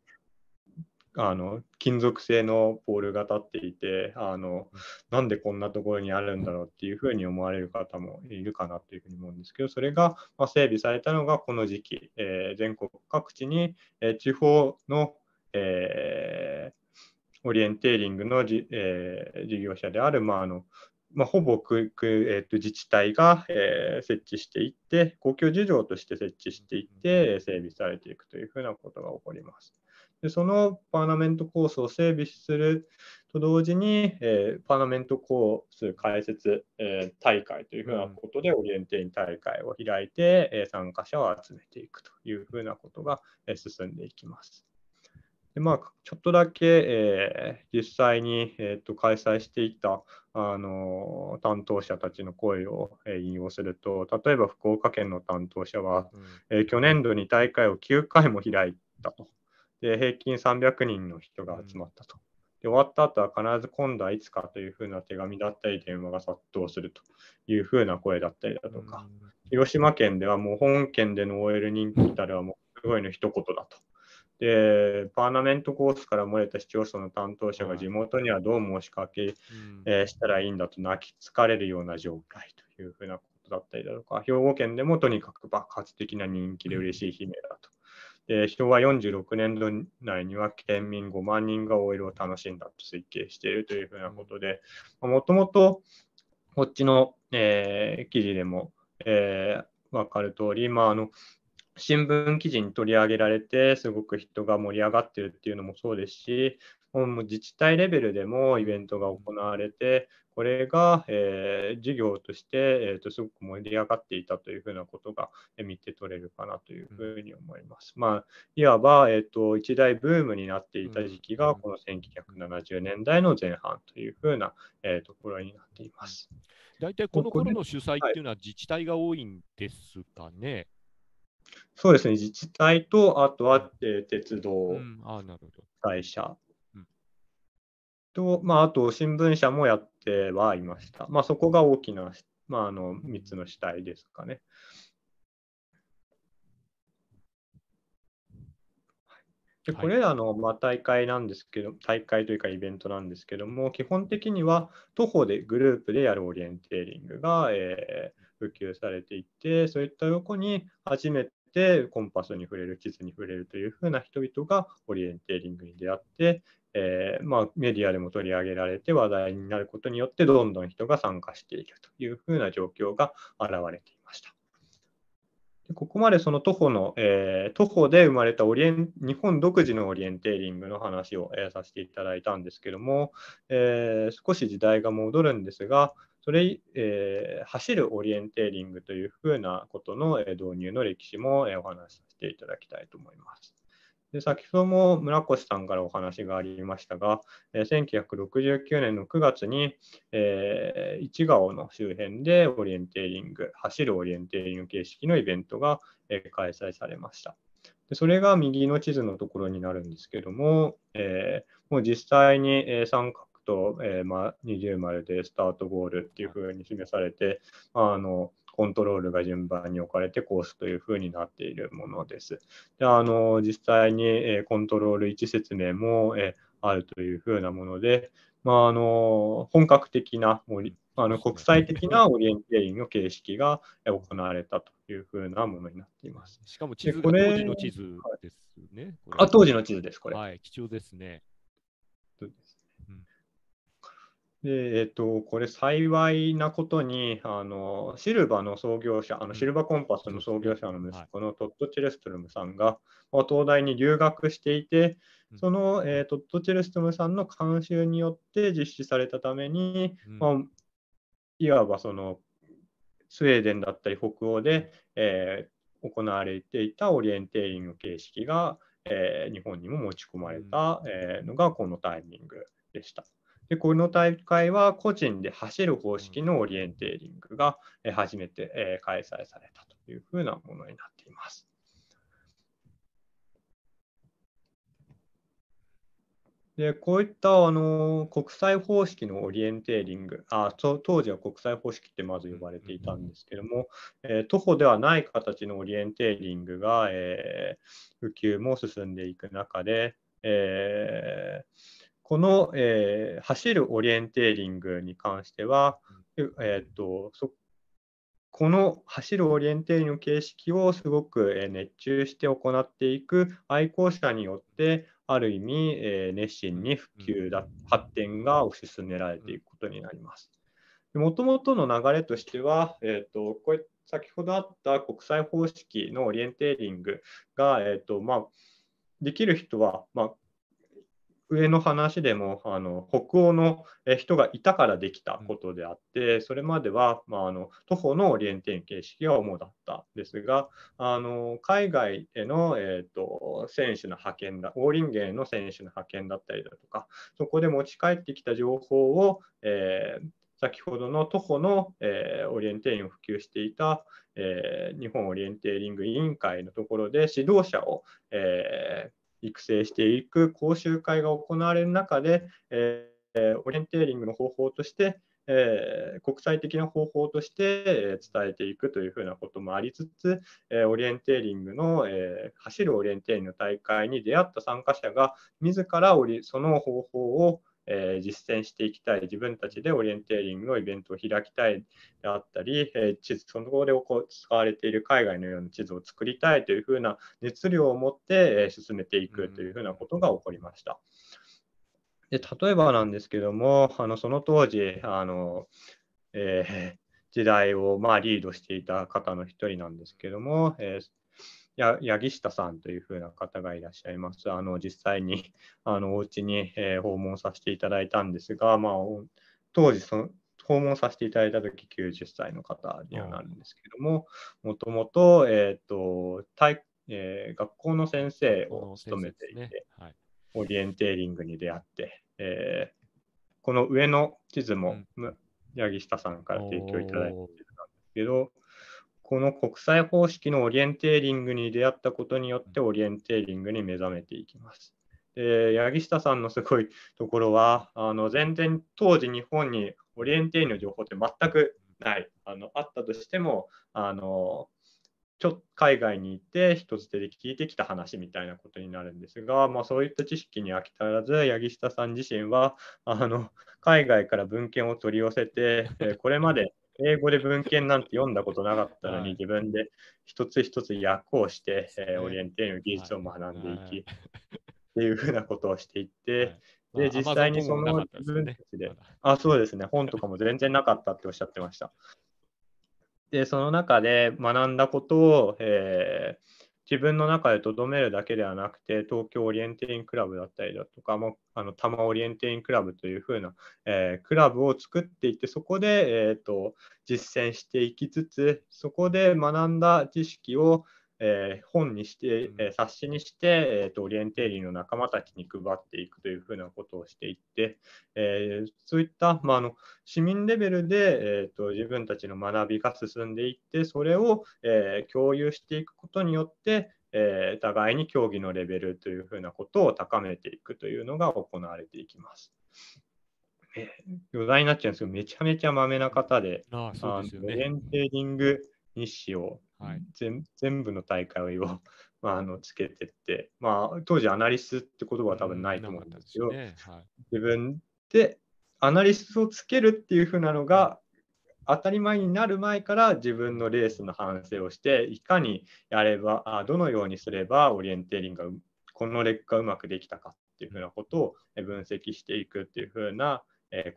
あの金属製のポールが立っていてあのなんでこんなところにあるんだろうっていうふうに思われる方もいるかなというふうに思うんですけどそれが、ま整備されたのがこの時期、えー、全国各地に、え地方の、えー、オリエンテーリングのじ、えー、事業者である、まあのまあ、ほぼくく、えーと、自治体が、えー、設置していって公共事情として設置していって整備されていくというふうなことが起こります。でそのパーナメントコースを整備すると同時に、えー、パーナメントコース開設、えー、大会というふうなことで、オリエンテイン大会を開いて、え参加者を集めていくというふうなことが、え進んでいきます。でまあ、ちょっとだけ、えー、実際に、えーと、開催していた、あのー、担当者たちの声を、えー、引用すると例えば福岡県の担当者は、うん、え去年度に大会を9回も開いたとで、平均300人の人が集まったと。で、終わった後は必ず今度はいつかというふうな手紙だったり、電話が殺到するというふうな声だったりだとか、広島県ではもう本県での OL 人気たるはもうすごいの一言だと。で、パーナメントコースから漏れた市町村の担当者が地元にはどう申し掛け、えしたらいいんだと泣きつかれるような状態というふうなことだったりだとか、兵庫県でもとにかく爆発的な人気で嬉しい悲鳴だとで人は46年度内には県民5万人が OL を楽しんだと推計しているというふうなことで、もともとこっちの、えー、記事でも、えー、分かる通り、まあ、あの新聞記事に取り上げられて、すごく人が盛り上がってるっていうのもそうですし、もう自治体レベルでもイベントが行われて、これが、えー、事業として、えー、とすごく盛り上がっていたというふうなことが見て取れるかなというふうに思います。うん、まあ、いわば、えーと、一大ブームになっていた時期が、この1970年代の前半というふうな、えー、ところになっています。大体この頃の主催っていうのは自治体が多いんですかね。そうですね、自治体と、あとは、えー、鉄道、うん、あなるほど会社と、まあ、あと新聞社もやってはいました。まあ、そこが大きな、まあ、あの3つの主体ですかね。でこれらのま大会なんですけど、大会というかイベントなんですけども、基本的には徒歩でグループでやるオリエンテーリングが、えー、普及されていて、そういった横に初めてコンパスに触れる地図に触れるというふうな人々がオリエンテーリングに出会って、えー、まあ、メディアでも取り上げられて話題になることによってどんどん人が参加していくというふうな状況が現れていました。でここまでその徒歩の、えー、徒歩で生まれたオリエン日本独自のオリエンテーリングの話を、えー、させていただいたんですけども、えー、少し時代が戻るんですが、それ、えー、走るオリエンテーリングというふうなことの、え導入の歴史も、えお話しさせていただきたいと思います。で先ほども村越さんからお話がありましたが、え1969年の9月に、えー、市川の周辺でオリエンテーリング、走るオリエンテーリング形式のイベントが、え開催されました。でそれが右の地図のところになるんですけども、えー、もう実際に参加と、えー、まあ、二重丸でスタートゴールっていうふうに示されて、まあ、あのコントロールが順番に置かれてコースというふうになっているものです。であの実際に、えー、コントロール1説明も、えー、あるというふうなもので、まあ、あの本格的なあの国際的なオリエンテイングの形式が行われたというふうなものになっています。しかも地図が当時の地図ですね。あ当時の地図です、これ。はい、貴重ですね。でえっと、これ幸いなことにあのシルバの創業者あのシルバコンパスの創業者の息子のトット・チェレストルムさんが、はい、東大に留学していてその、えー、トット・チェレストルムさんの監修によって実施されたために、うん、まあ、いわばそのスウェーデンだったり北欧で、えー、行われていたオリエンテーリング形式が、えー、日本にも持ち込まれた、うん、えー、のがこのタイミングでした。でこの大会は個人で走る方式のオリエンテーリングが初めて開催されたというふうなものになっています。でこういったあの国際方式のオリエンテーリングあ当時は国際方式ってまず呼ばれていたんですけども、えー、徒歩ではない形のオリエンテーリングが、えー、普及も進んでいく中で、えーこの、えー、走るオリエンテーリングに関しては、えー、っとこの走るオリエンテーリングの形式をすごく熱中して行っていく愛好者によって、ある意味、えー、熱心に普及だ、発展が推し進められていくことになります。もともとの流れとしては、えーと、とこれ先ほどあった国際方式のオリエンテーリングが、えーとまあ、できる人は、まあ、上の話でもあの北欧の人がいたからできたことであって、それまでは、まあ、あの徒歩のテン形式が主だったですがあの海外への、えーと、選手の派遣だオーリンゲンの選手の派遣だったりだとかそこで持ち帰ってきた情報を、えー、先ほどの徒歩の、えー、オリエンテーリングを普及していた、えー、日本オリエンテーリング委員会のところで指導者を、えー育成していく講習会が行われる中で、えー、オリエンテーリングの方法として、えー、国際的な方法として伝えていくというふうなこともありつつ、えー、オリエンテーリングの、えー、走るオリエンテーリングの大会に出会った参加者が自らその方法をえ実践していきたい、自分たちでオリエンテーリングのイベントを開きたいであったり、え地図、その後でこう使われている海外のような地図を作りたいというふうな熱量を持って、え進めていくというふうなことが起こりました。で例えばなんですけども、あのその当時、あのえー、時代をまあリードしていた方の一人なんですけども、えーや柳下さんというふうな方がいらっしゃいます。あの実際に <laughs> あのお家に、えー、訪問させていただいたんですが、まあ、当時その、訪問させていただいたとき90歳の方にはなるんですけども、もともと、えっ、ー、と、体えー、学校の先生を務めていて、ねはい、オリエンテーリングに出会って、えー、この上の地図も、うん、柳下さんから提供いただいているんですけど、この国際方式のオリエンテーリングに出会ったことによってオリエンテーリングに目覚めていきます。で柳下さんのすごいところはあの全然当時日本にオリエンテーリングの情報って全くないあのあったとしてもあのちょ海外に行って一つ手で聞いてきた話みたいなことになるんですが、まあ、そういった知識に飽き足らず柳下さん自身はあの海外から文献を取り寄せてこれまで英語で文献なんて読んだことなかったのに、自分で一つ一つ訳をして、えー、オリエンテーの技術を学んでいき、っていうふうなことをしていって、で、実際にその自分たちで、あ、そうですね、本とかも全然なかったっておっしゃってました。で、その中で学んだことを、えー、自分の中でとどめるだけではなくて、東京オリエンテインクラブだったりだとか、もあの多摩オリエンテインクラブというふうな、えー、クラブを作っていって、そこで、えーと、と実践していきつつ、そこで学んだ知識を、えー、本にして、えー、冊子にして、えーと、オリエンテーリーの仲間たちに配っていくというふうなことをしていって、えー、そういった、まあ、あの市民レベルで、えーと、自分たちの学びが進んでいってそれを、えー、共有していくことによって、えー、互いに競技のレベルというふうなことを高めていくというのが行われていきます。余罪になっちゃうんですけど、めちゃめちゃまめな方で、あそうですよね、オリエンテーリング日誌を、はい、全部の大会を、<laughs> まあ、あのつけてって、まあ、当時アナリスって言葉は多分ないと思うんですけど、ねはい、自分でアナリスをつけるっていうふうなのが当たり前になる前から自分のレースの反省をしていかにやればあどのようにすればオリエンテーリングがこの劣化がうまくできたかっていうふうなことを分析していくっていうふうな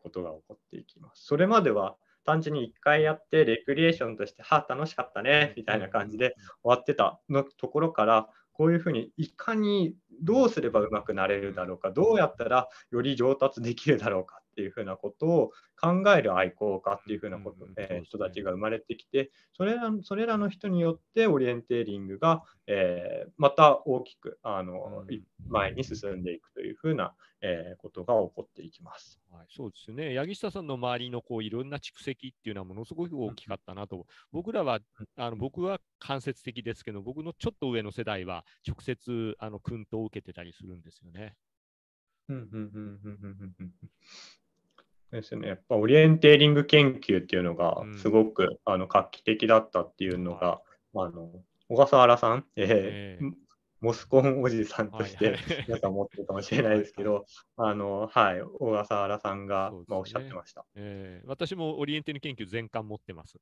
ことが起こっていきます。それまでは単純に1回やって、レクリエーションとして、はあ、楽しかったね、みたいな感じで終わってたのところから、こういうふうにいかにどうすればうまくなれるだろうか、どうやったらより上達できるだろうかっていうふうなことを考える愛好家っていうふうなこと、え人たちが生まれてきてそれらそれらの人によってオリエンテーリングが、えー、また大きくあの、前に進んでいくというふうな、えー、ことが起こっていきます。はい、そうですね八木下さんの周りのこういろんな蓄積っていうのはものすごく大きかったなと、僕らはあの僕は間接的ですけど僕のちょっと上の世代は直接あの薫陶を受けてたりするんですよね。ですね、やっぱオリエンテーリング研究っていうのがすごく、うん、あの画期的だったっていうのが、あの小笠原さん、えー、えー、モスコンおじさんとして皆さん持ってるかもしれないですけど、あのはい、小笠原さんが、ね、まあ、おっしゃってました、えー。私もオリエンテーリング研究全巻持ってます。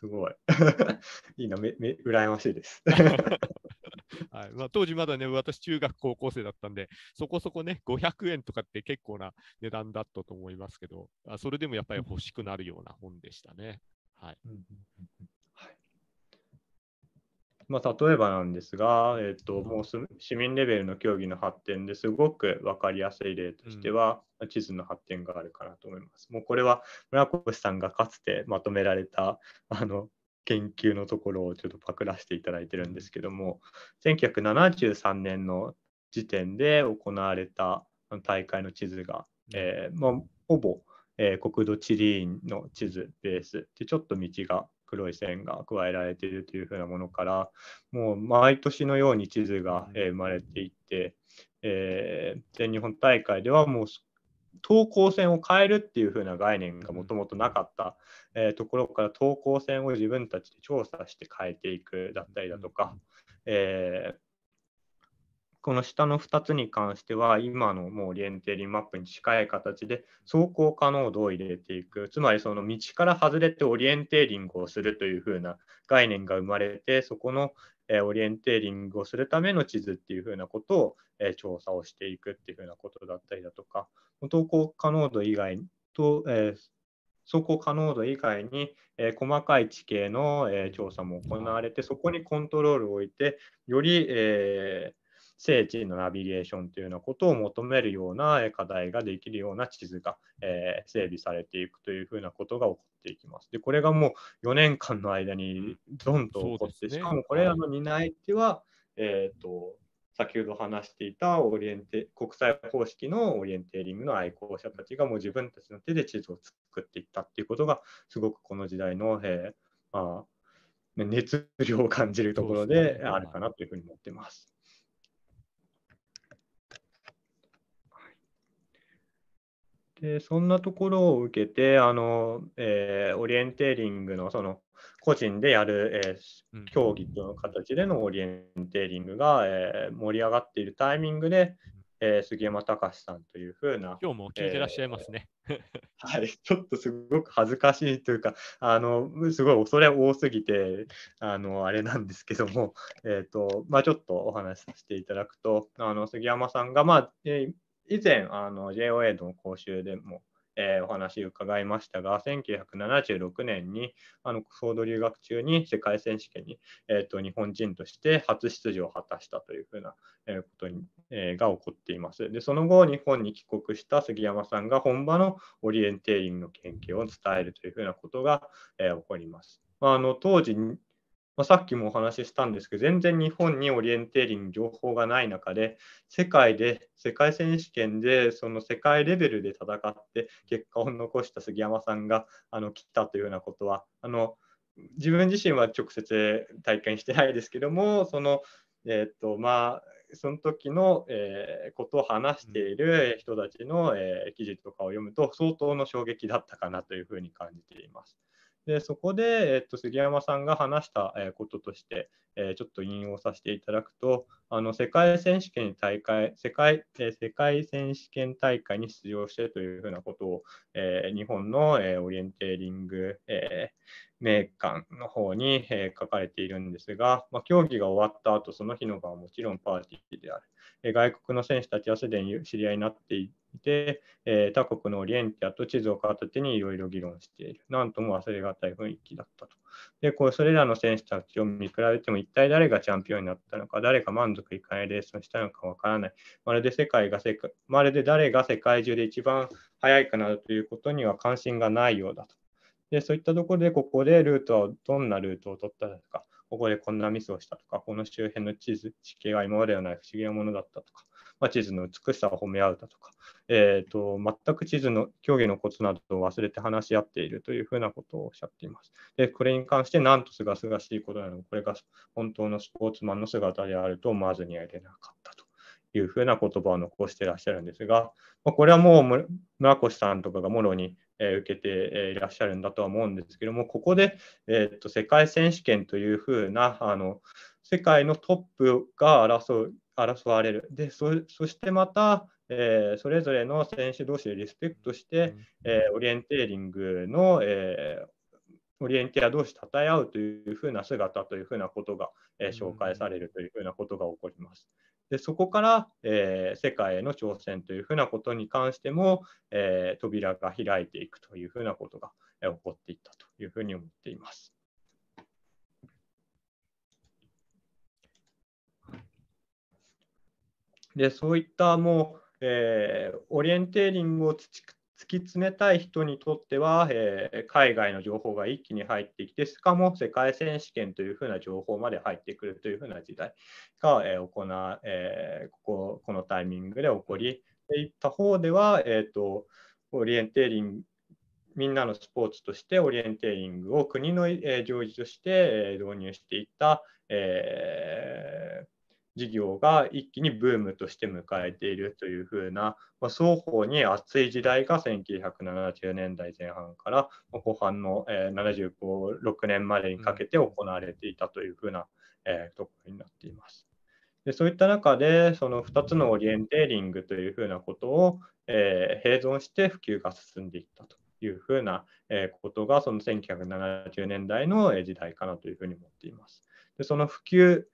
すごい。<laughs> いいな、めめ羨ましいです。<laughs> はいまあ、当時まだね、私、中学、高校生だったんで、そこそこね、500円とかって結構な値段だったと思いますけど、あそれでもやっぱり欲しくなるような本でしたね。はい、まあ、例えばなんですが、えーと、もう市民レベルの競技の発展ですごく分かりやすい例としては、うん、地図の発展があるかなと思います。もうこれは村越さんがかつてまとめられたあの研究のところをちょっとパクらせていただいてるんですけども1973年の時点で行われた大会の地図が、えー、まあ、ほぼ、えー、国土地理院の地図ベースでちょっと道が黒い線が加えられているというふうなものからもう毎年のように地図が、えー、生まれていって、え全日本大会ではもう等高線を変えるっていう風な概念がもともとなかった、えー、ところから等高線を自分たちで調査して変えていくだったりだとか、えー、この下の2つに関しては、今のもうオリエンテーリングマップに近い形で、走行可能度を入れていく、つまりその道から外れてオリエンテーリングをするというふうな概念が生まれて、そこのえオリエンテーリングをするための地図っていうふうなことを、え調査をしていくっていうふうなことだったりだとか、投稿可能度以外と、え走行可能度以外に、えー、細かい地形の、えー、調査も行われて、そこにコントロールを置いて、より、えー聖地のナビゲーションというようなことを求めるような課題ができるような地図が、え整備されていくというふうなことが起こっていきます。でこれがもう4年間の間にどんと起こって、しかもこれらの担い手は、えーと、先ほど話していたオリエンテ国際方式のオリエンテーリングの愛好者たちがもう自分たちの手で地図を作っていったっていうことがすごくこの時代の、えーまあ、熱量を感じるところであるかなというふうに思ってます。でそんなところを受けてあの、えー、オリエンテーリングのその個人でやる、えー、競技という形でのオリエンテーリングが、えー、盛り上がっているタイミングで、えー、杉山隆さんというふうな。今日も聞いてらっしゃいますね。えー、はい、ちょっとすごく恥ずかしいというか、あのすごい恐れ多すぎて、あのあれなんですけども、えーとまあ、ちょっとお話しさせていただくと、あの杉山さんが、まあえー、以前 JOA の講習でも、えー、お話を伺いましたが1976年にあの総留学中に世界選手権に、えーと、日本人として初出場を果たしたというふうな、えー、ことに、えー、が起こっていますでその後日本に帰国した杉山さんが本場のオリエンテーリングの研究を伝えるというふうなことが、えー、起こります、まあ、あの当時まあ、さっきもお話ししたんですけど、全然日本にオリエンテーリング情報がない中で、世界で、世界選手権で、その世界レベルで戦って、結果を残した杉山さんがあの来たというようなことは、あの自分自身は直接体験してないですけども、その、えっ、と、まあ、その時の、えー、ことを話している人たちの、えー、記事とかを読むと相当の衝撃だったかなというふうに感じています。でそこで、えっと、杉山さんが話したこととして、えー、ちょっと引用させていただくと、あの世界選手権大会世界、えー、世界選手権大会に出場してというふうなことを、えー、日本の、えオリエンテーリング、えメーカーの方に、え書かれているんですが、まあ、競技が終わった後、その日の場はもちろんパーティーである。え外国の選手たちはすでに知り合いになっていて、で、えー、他国のィアと地図を片手にいろいろ議論している。なんとも忘れがたい雰囲気だったと。で、こうそれらの選手たちを見比べても、一体誰がチャンピオンになったのか、誰が満足いかないレースをしたのかわからない。まるで世界が世界、まるで誰が世界中で一番速いかなどということには関心がないようだと。で、そういったところで、ここでルートは、どんなルートを取ったのか、ここでこんなミスをしたとか、この周辺の地図、地形は今までのない不思議なものだったとか、まあ、地図の美しさを褒め合うだとか、えーと、全く地図の競技のコツなどを忘れて話し合っているというふうなことをおっしゃっています。でこれに関して、なんとすがすがしいことなのこれが本当のスポーツマンの姿であると思わずにはいれなかったと。いうふうな言葉を残してらっしゃるんですが、まこれはもう村越さんとかがもろにえ受けていらっしゃるんだとは思うんですけども、ここで、えー、っと世界選手権というふうなあの世界のトップが争う争われる。でそしてまた、えー、それぞれの選手同士でリスペクトして、えー、オリエンテーリングの、えー、オリエンティア同士称え合うというふうな姿というふうなことが、え紹介されるというふうなことが起こります。でそこから、え世界への挑戦というふうなことに関しても、え扉が開いていくというふうなことが、え起こっていったというふうに思っています。でそういったもう、えー、オリエンテーリングを突き詰めたい人にとっては、えー、海外の情報が一気に入ってきて、しかも世界選手権というふうな情報まで入ってくるというふうな時代が、えー、行うえー、こここのタイミングで起こり、でいった方では、えーと、オリエンテーリング、みんなのスポーツとしてオリエンテーリングを国の、えー、行事として、え導入していった、えー、事業が一気にブームとして迎えているというふうな、まあ、双方に熱い時代が1970年代前半から後半の、えー、75、6年までにかけて行われていたというふうな、えー、ところになっています。でそういった中で、その2つのオリエンテーリングというふうなことを、えー、併存して普及が進んでいったというふうな、えことが、その1970年代の時代かなというふうに思っています。でその普及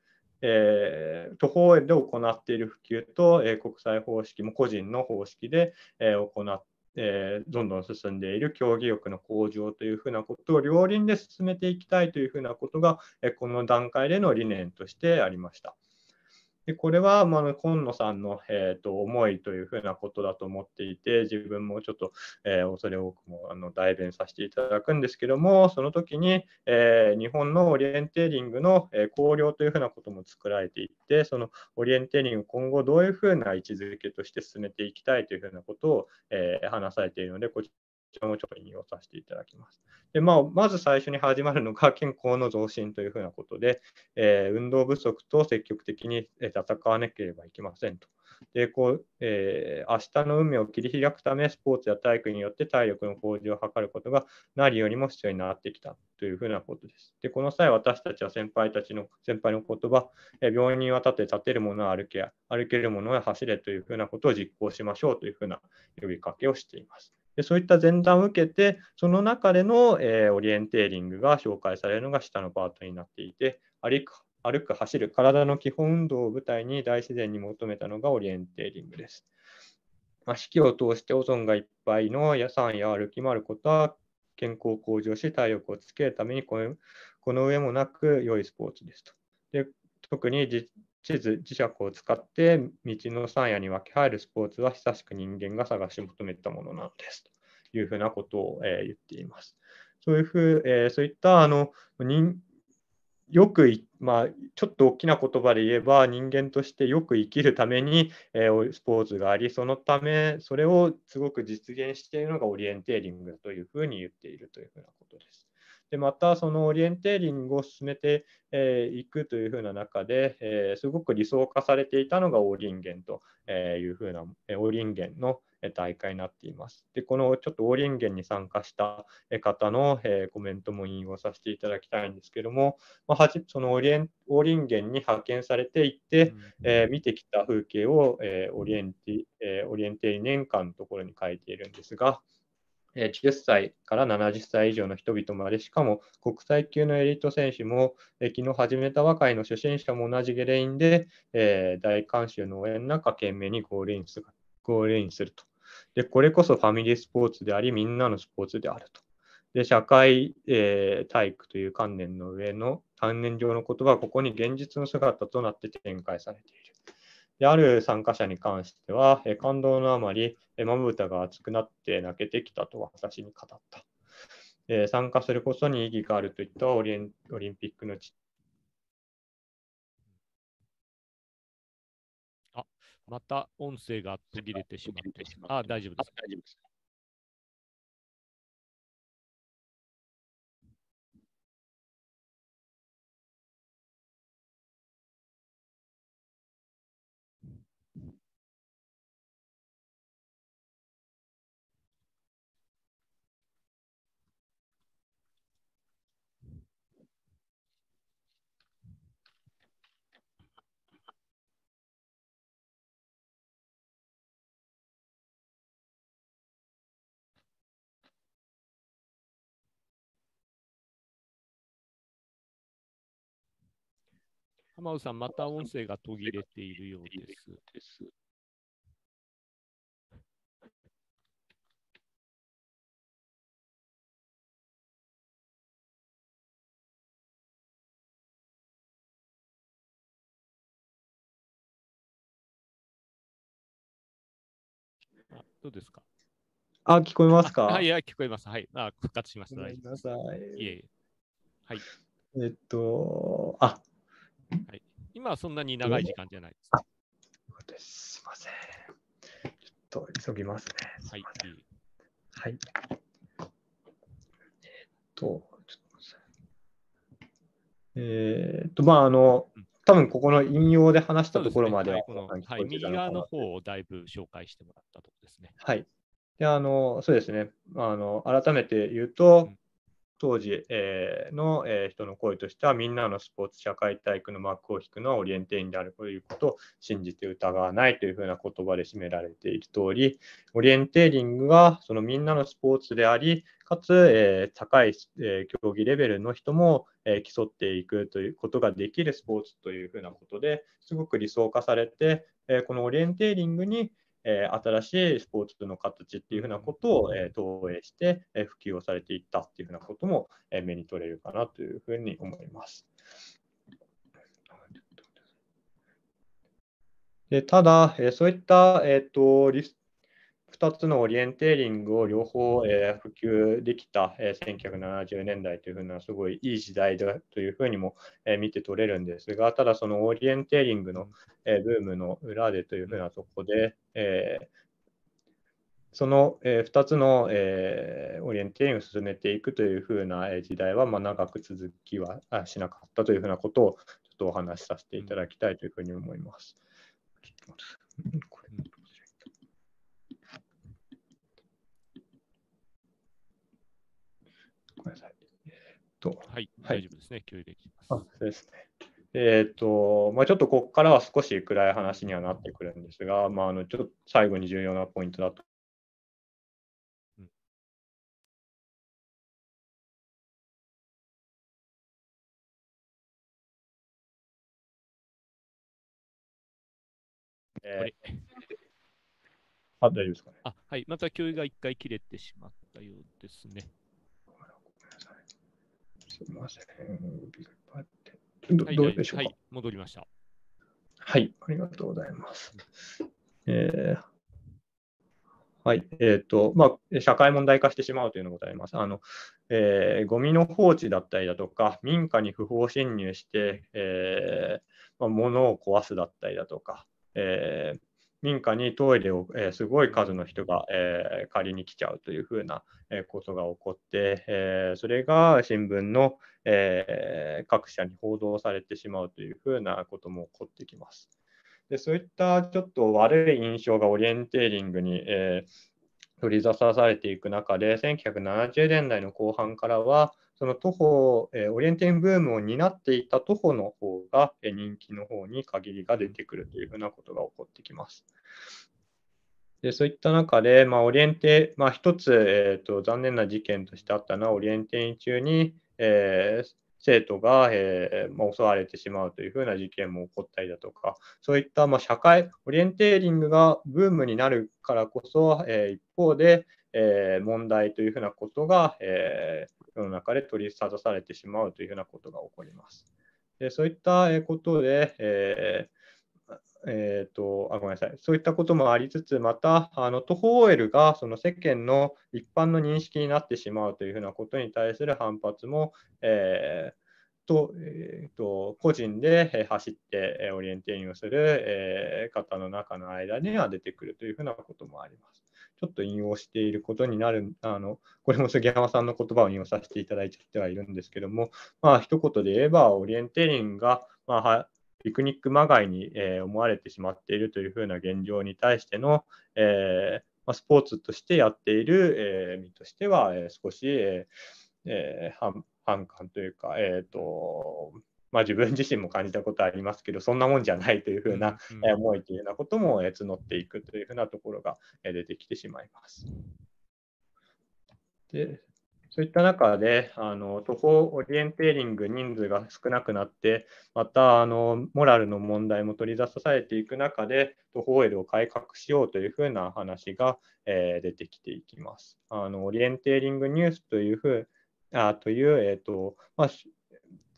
えー、都で行っている普及と、えー、国際方式も個人の方式で、えー、行ってえー、どんどん進んでいる競技力の向上というふうなことを両輪で進めていきたいというふうなことが、えこの段階での理念としてありました。でこれは、まあ、今野さんの、えーと、思いというふうなことだと思っていて、自分もちょっと、えー、恐れ多くもあの代弁させていただくんですけども、その時に、えー、日本のオリエンテーリングの、えー、考慮というふうなことも作られていって、そのオリエンテーリングを今後どういうふうな位置づけとして進めていきたいというふうなことを、え話されているので、こちちらもちょっと引用させていただきます。でまあ、まず最初に始まるのが <laughs> 健康の増進というふうなことで、えー、運動不足と積極的に戦わなければいけませんと。でこうえー、明日の運命を切り開くため、スポーツや体育によって体力の向上を図ることが何よりも必要になってきたというふうなことです。で、この際、私たちは先輩たちの先輩の言葉、え病人は立て、立てるものは歩け、歩けるものは走れというふうなことを実行しましょうというふうな呼びかけをしています。でそういった前段を受けて、その中での、えー、オリエンテーリングが紹介されるのが下のパートになっていて、歩く、歩く走る、体の基本運動を舞台に大自然に求めたのがオリエンテーリングです。まあ、四季を通してオゾンがいっぱいの野山や歩き回ることは健康を向上し、体力をつけるためにこの上もなく良いスポーツですと。で特に地図、磁石を使って道の山野に分け入るスポーツは久しく人間が探し求めたものなのですというふうなことを、えー、言っています。そういうふう、えー、そういったあの人よくまあ、ちょっと大きな言葉で言えば人間としてよく生きるために、えー、スポーツがありそのためそれをすごく実現しているのがオリエンテーリングというふうに言っているというふうなことです。でまたそのオリエンテーリングを進めてい、えー、くというふうな中で、えー、すごく理想化されていたのがオーリンゲンというふうな、えー、オーリンゲンの、大会になっています。で、このちょっとオーリンゲンに参加した方のコメントも引用させていただきたいんですけども、まあ、そのオリエンオーリンゲンに派遣されていって、え見てきた風景を、えオリエンティ、えオリエンテ年間のところに書いているんですが、10歳から70歳以上の人々まで、しかも国際級のエリート選手も、昨日始めたばかりの初心者も同じゲレインで、えー、大観衆の応援の中、懸命にゴールインするゴールインすると。で、これこそファミリースポーツであり、みんなのスポーツであると。で、社会、えー、体育という観念の上の単年上の言葉は、ここに現実の姿となって展開されている。で、ある参加者に関しては、え感動のあまり、まぶたが熱くなって泣けてきたと私に語った。え参加することに意義があるといったオリンピックの知また音声が途切れてしまってあ、大丈夫です。大丈夫です。浜尾さん、また音声が途切れているようです。あどうですかあ、聞こえますかはい、聞こえます。はい。あ復活しました。ごめんなさい。いえいえ。はい。えっと、あ、はい、今はそんなに長い時間じゃないです、かです。すみません。ちょっと急ぎますね。すいはい。はい。えー、っと、えー、っと、まあ、あの、多分ここの引用で話したところまでは、でねはい、はい、右側の方をだいぶ紹介してもらったところですね。はい。で、あの、そうですね。あの、改めて言うと、うん当時、えの、え人の声としてはみんなのスポーツ社会体育の幕を引くのはオリエンテインであるということを信じて疑わないというふうな言葉で占められている通りオリエンテーリングはそのみんなのスポーツでありかつ、え高い、え競技レベルの人も、え競っていくということができるスポーツというふうなことですごく理想化されて、えこのオリエンテーリングにえ新しいスポーツの形っていうふうなことを、え投影して、え普及をされていったっていうふうなことも、え目に取れるかなというふうに思います。でただ、えそういった、えーとリス2つのオリエンテーリングを両方、えー、普及できた、えー、1970年代というふうなすごいいい時代だというふうにも、えー、見て取れるんですがただそのオリエンテーリングの、えー、ブームの裏でというふうなとこで、えー、その、えー、2つの、えー、オリエンテーリングを進めていくというふうな、え時代は、まあ、長く続きはしなかったというふうなことをちょっとお話しさせていただきたいというふうに思います。うんと。はい、はい、大丈夫ですね。共有できます。そうですね。えっ、ー、と、まあ、ちょっとここからは少し暗い話にはなってくるんですが、まあ、あの、ちょっと最後に重要なポイントだと。あ、大丈夫ですかね。あ、はい。また共有が一回切れてしまったようですね。すみません。どどうでしょうか、はい、はい、戻りました。はい、ありがとうございます。えー、はい、えっ、ー、と、まあ、社会問題化してしまうというのがございます。あの、えー、ゴミの放置だったりだとか、民家に不法侵入して、えー、まあ、物を壊すだったりだとか、えー、民家にトイレを、えすごい数の人が、え借りに来ちゃうというふうな、えことが起こって、えそれが新聞の、え各社に報道されてしまうというふうなことも起こってきます。でそういったちょっと悪い印象がオリエンテーリングに、え取り出されていく中で1970年代の後半からはその徒歩、えー、オリエンティングブームを担っていた徒歩の方が、えー、人気の方に限りが出てくるというふうなことが起こってきます。でそういった中で、まあ、オリエンテ、まあ、一つ、えーと、残念な事件としてあったのは、オリエンテイン中に、えー、生徒が、えー、まあ、襲われてしまうというふうな事件も起こったりだとか、そういった、まあ、社会、オリエンテーリングがブームになるからこそ、えー、一方で、え問題というふうなことが、えー世の中で取り沙汰されてしまうというようなことが起こります。でそういったことで、えー、えーとあごめんなさいそういったこともありつつ、またあの、徒歩 OL がその世間の一般の認識になってしまうというふうなことに対する反発も、えーと,、えーと、個人で走ってオリエンティングをする、えー、方の中の間には出てくるというふうなこともあります。ちょっと引用していることになる、あのこれも杉山さんの言葉を引用させていただいちゃってはいるんですけども、まあ一言で言えば、オリエンテリングが、まあピクニックまがいに、えー、思われてしまっているというふうな現状に対しての、えー、まあ、スポーツとしてやっている、えー、身としては、え少し、えー、反感というか、えーとまあ、自分自身も感じたことありますけどそんなもんじゃないというふうな思いというようなことも募っていくというふうなところが出てきてしまいます。でそういった中で、あの渡航オリエンテーリング人数が少なくなって、またあのモラルの問題も取り出されていく中で、渡航エルを改革しようというふうな話が、えー、出てきていきます。あのオリエンテーリングニュースというふうあという、えーとまあ、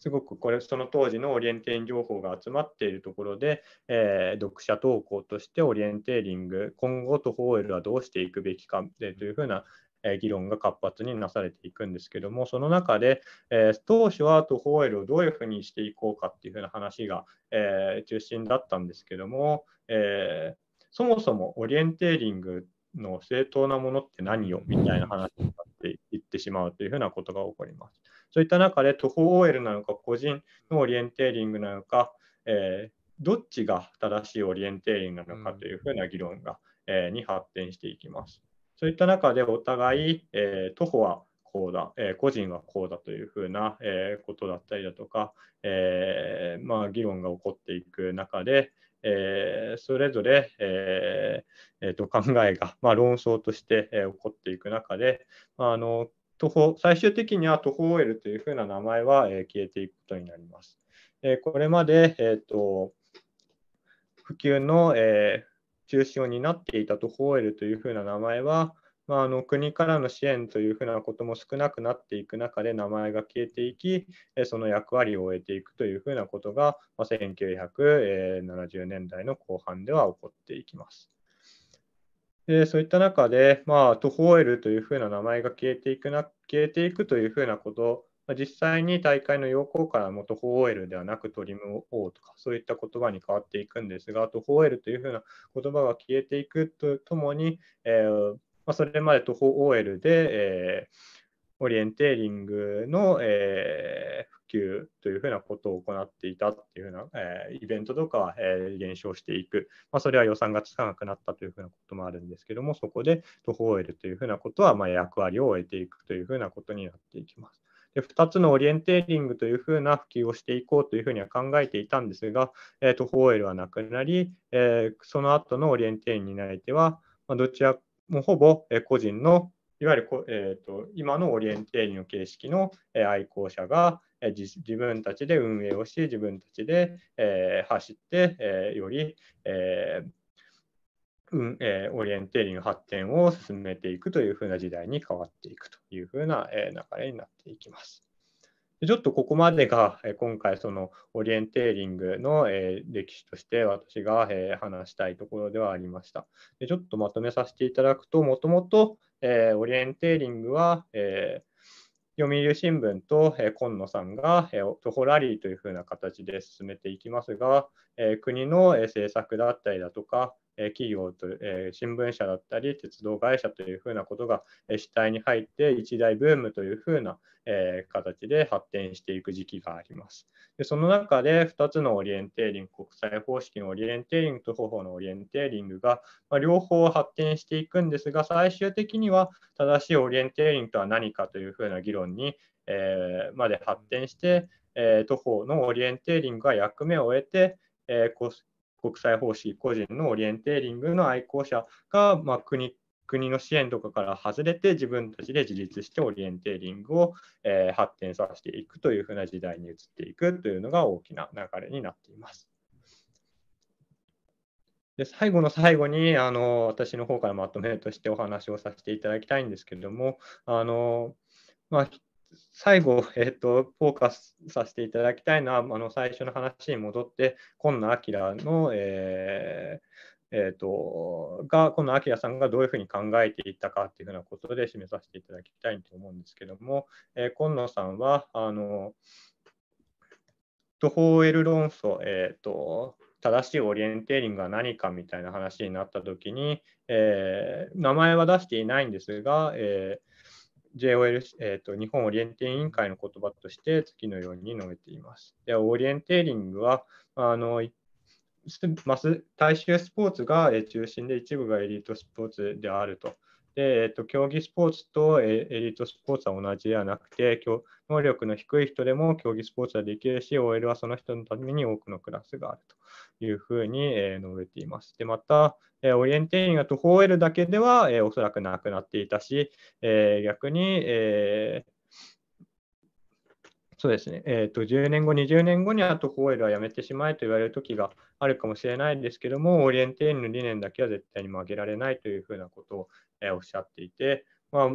すごくこれその当時のオリエンテーング情報が集まっているところで、えー、読者投稿としてオリエンテーリング今後トホーエルはどうしていくべきかというふうな議論が活発になされていくんですけども、その中で、えー、当初はトホーエルをどういうふうにしていこうかっていうふうな話が、えー、中心だったんですけども、えー、そもそもオリエンテーリングの正当なものって何よみたいな話になっていってしまうというふうなことが起こります。そういった中で、徒歩 OL なのか、個人のオリエンテーリングなのか、えー、どっちが正しいオリエンテーリングなのかというふうな議論が、えー、に発展していきます。そういった中で、お互い、えー、徒歩はこうだ、え個人はこうだというふうな、えことだったりだとか、えまあ、議論が起こっていく中で、えそれぞれ、ええーと考えが、まあ、論争として、え起こっていく中で、まあ、あの途方最終的には徒歩 OL というふうな名前は、え消えていくことになります。えこれまで、えーと、普及の、え中心を担っていた徒歩 OL というふうな名前は、まあ、あの国からの支援というふうなことも少なくなっていく中で名前が消えていき、その役割を終えていくというふうなことが、まあ、1970年代の後半では起こっていきます。でそういった中で、まあ、トホエルというふうな名前が消えていくな消えていくというふうなこと、まあ、実際に大会の要項からもトホエルではなくトリムオーとかそういった言葉に変わっていくんですがトホエルというふうな言葉が消えていくとともに、えー、まあ、それまでトホオエルで、えー、オリエンテーリングの、えー、給というふうなことを行っていたっていうふうな、えー、イベントとかは、えー、減少していく、まあ、それは予算がつかなくなったというふうなこともあるんですけども、そこで途方を得るというふうなことは、まあ、役割を終えていくというふうなことになっていきます。で2つのオリエンテーリングというふうな普及をしていこうというふうには考えていたんですが、えー、途方を得ルはなくなり、えー、その後のオリエンテーリングに内定ては、まあ、どちらもほぼ個人のいわゆるこ、えーと、と今のオリエンテーリング形式の愛好者が、自分たちで運営をし、自分たちで、えー、走って、えー、より、えーうんえー、オリエンテーリング発展を進めていくというふうな時代に変わっていくというふうな、えー、流れになっていきます。ちょっとここまでが今回そのオリエンテーリングの歴史として私が話したいところではありました。ちょっとまとめさせていただくともともとオリエンテーリングは、え読売新聞と、え今野さんが、え徒歩ラリーというふうな形で進めていきますが、え国の、え政策だったりだとか、え企業と、え新聞社だったり鉄道会社というふうなことが、え主体に入って一大ブームというふうな、え形で発展していく時期があります。でその中で2つのオリエンテーリング国際方式のオリエンテーリングと方法のオリエンテーリングが、まあ、両方発展していくんですが最終的には正しいオリエンテーリングとは何かというふうな議論に、えー、まで発展して、えー、徒歩のオリエンテーリングが役目を終えて、えー、国際奉仕、個人のオリエンテーリングの愛好者が、まあ、国国の支援とかから外れて自分たちで自立してオリエンテーリングを、えー、発展させていくというふうな時代に移っていくというのが大きな流れになっています。で最後の最後にあの私の方からまとめとしてお話をさせていただきたいんですけれどもあの、まあ、最後、えっと、フォーカスさせていただきたいのは、あの最初の話に戻って、今野明の、えーえーと、が、今野明さんがどういうふうに考えていったかっていうふうなことで示させていただきたいと思うんですけども、えー、今野さんは、あのとホーエル論争、えーと、正しいオリエンテーリングは何かみたいな話になったときに、えー、名前は出していないんですが、えー JOL、えーと、日本オリエンテーリング委員会の言葉として次のように述べています。でオリエンテーリングはあのマス大衆スポーツが中心で一部がエリートスポーツであると。でえーと、と競技スポーツとエリートスポーツは同じではなくて、能力の低い人でも競技スポーツはできるし、OL はその人のために多くのクラスがあると。いうふうに述べています。でまた、オリエンテインが途方を得るだけではおそらくなくなっていたし、逆に、そうですね、えーと、10年後、20年後にはトホ得ルはやめてしまえと言われる時があるかもしれないですけども、オリエンテーンの理念だけは絶対に曲げられないというふうなことを、えおっしゃっていて、まあ、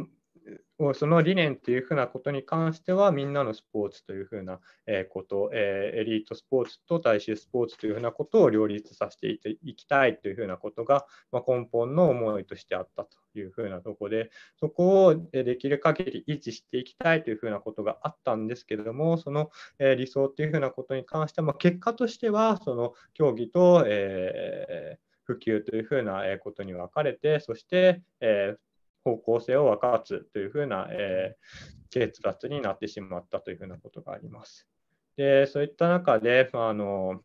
をその理念っていうふうなことに関してはみんなのスポーツというふうなこと、えエリートスポーツと大衆スポーツというふうなことを両立させていきたいというふうなことが、ま根本の思いとしてあったというふうなとこでそこをできる限り維持していきたいというふうなことがあったんですけれどもその、え理想というふうなことに関しては、ま結果としてはその競技と、えー、普及というふうなことに分かれて、そして、え方向性を分かつというふうな、え決断になってしまったというふうなことがあります。でそういった中で、あの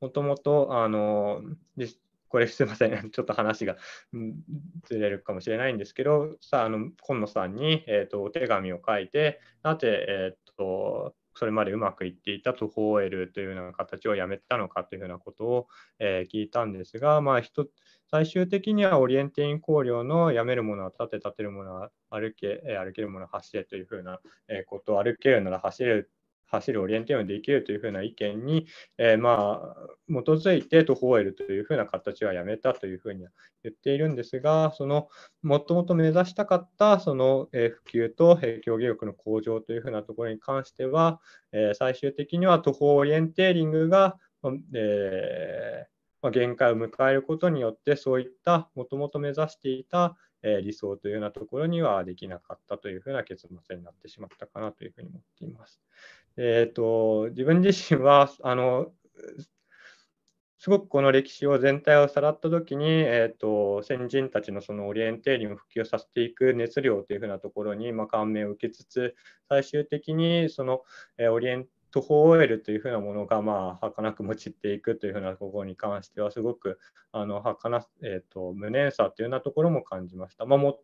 もともとあのこれすいません、<laughs> ちょっと話がずれるかもしれないんですけど、さああの今野さんに、えーと、お手紙を書いて、なぜ、えーとそれまでうまくいっていた途方るというような形をやめたのかというようなことを、え聞いたんですが、まあ、最終的にはオリエンテイン考慮のやめるものは立て立てるものは歩け歩けるものは走れというふうなことを歩けるなら走れる走るオリエンテーションできるというふうな意見に、えー、まあ、基づいて方を得るというふうな形はやめたというふうには言っているんですが、そのもともと目指したかったその、え普及と、え競技力の向上というふうなところに関しては、え最終的にはトホオリエンテーリングが、えーま限界を迎えることによって、そういったもともと目指していたえ理想というようなところにはできなかったというふうな結末になってしまったかなというふうに思っています。えーと、自分自身はあのすごくこの歴史を全体をさらった時に、えーと、先人たちのそのオリエンテーリンを普及させていく熱量というふうなところに、まあ、感銘を受けつつ最終的にその、えー、オリエン途方得るというふうなものが、まあ、儚くちっていくというふうなところに関しては、すごく、あの、儚、えっ、ー、と、無念さというようなところも感じました。まあ、も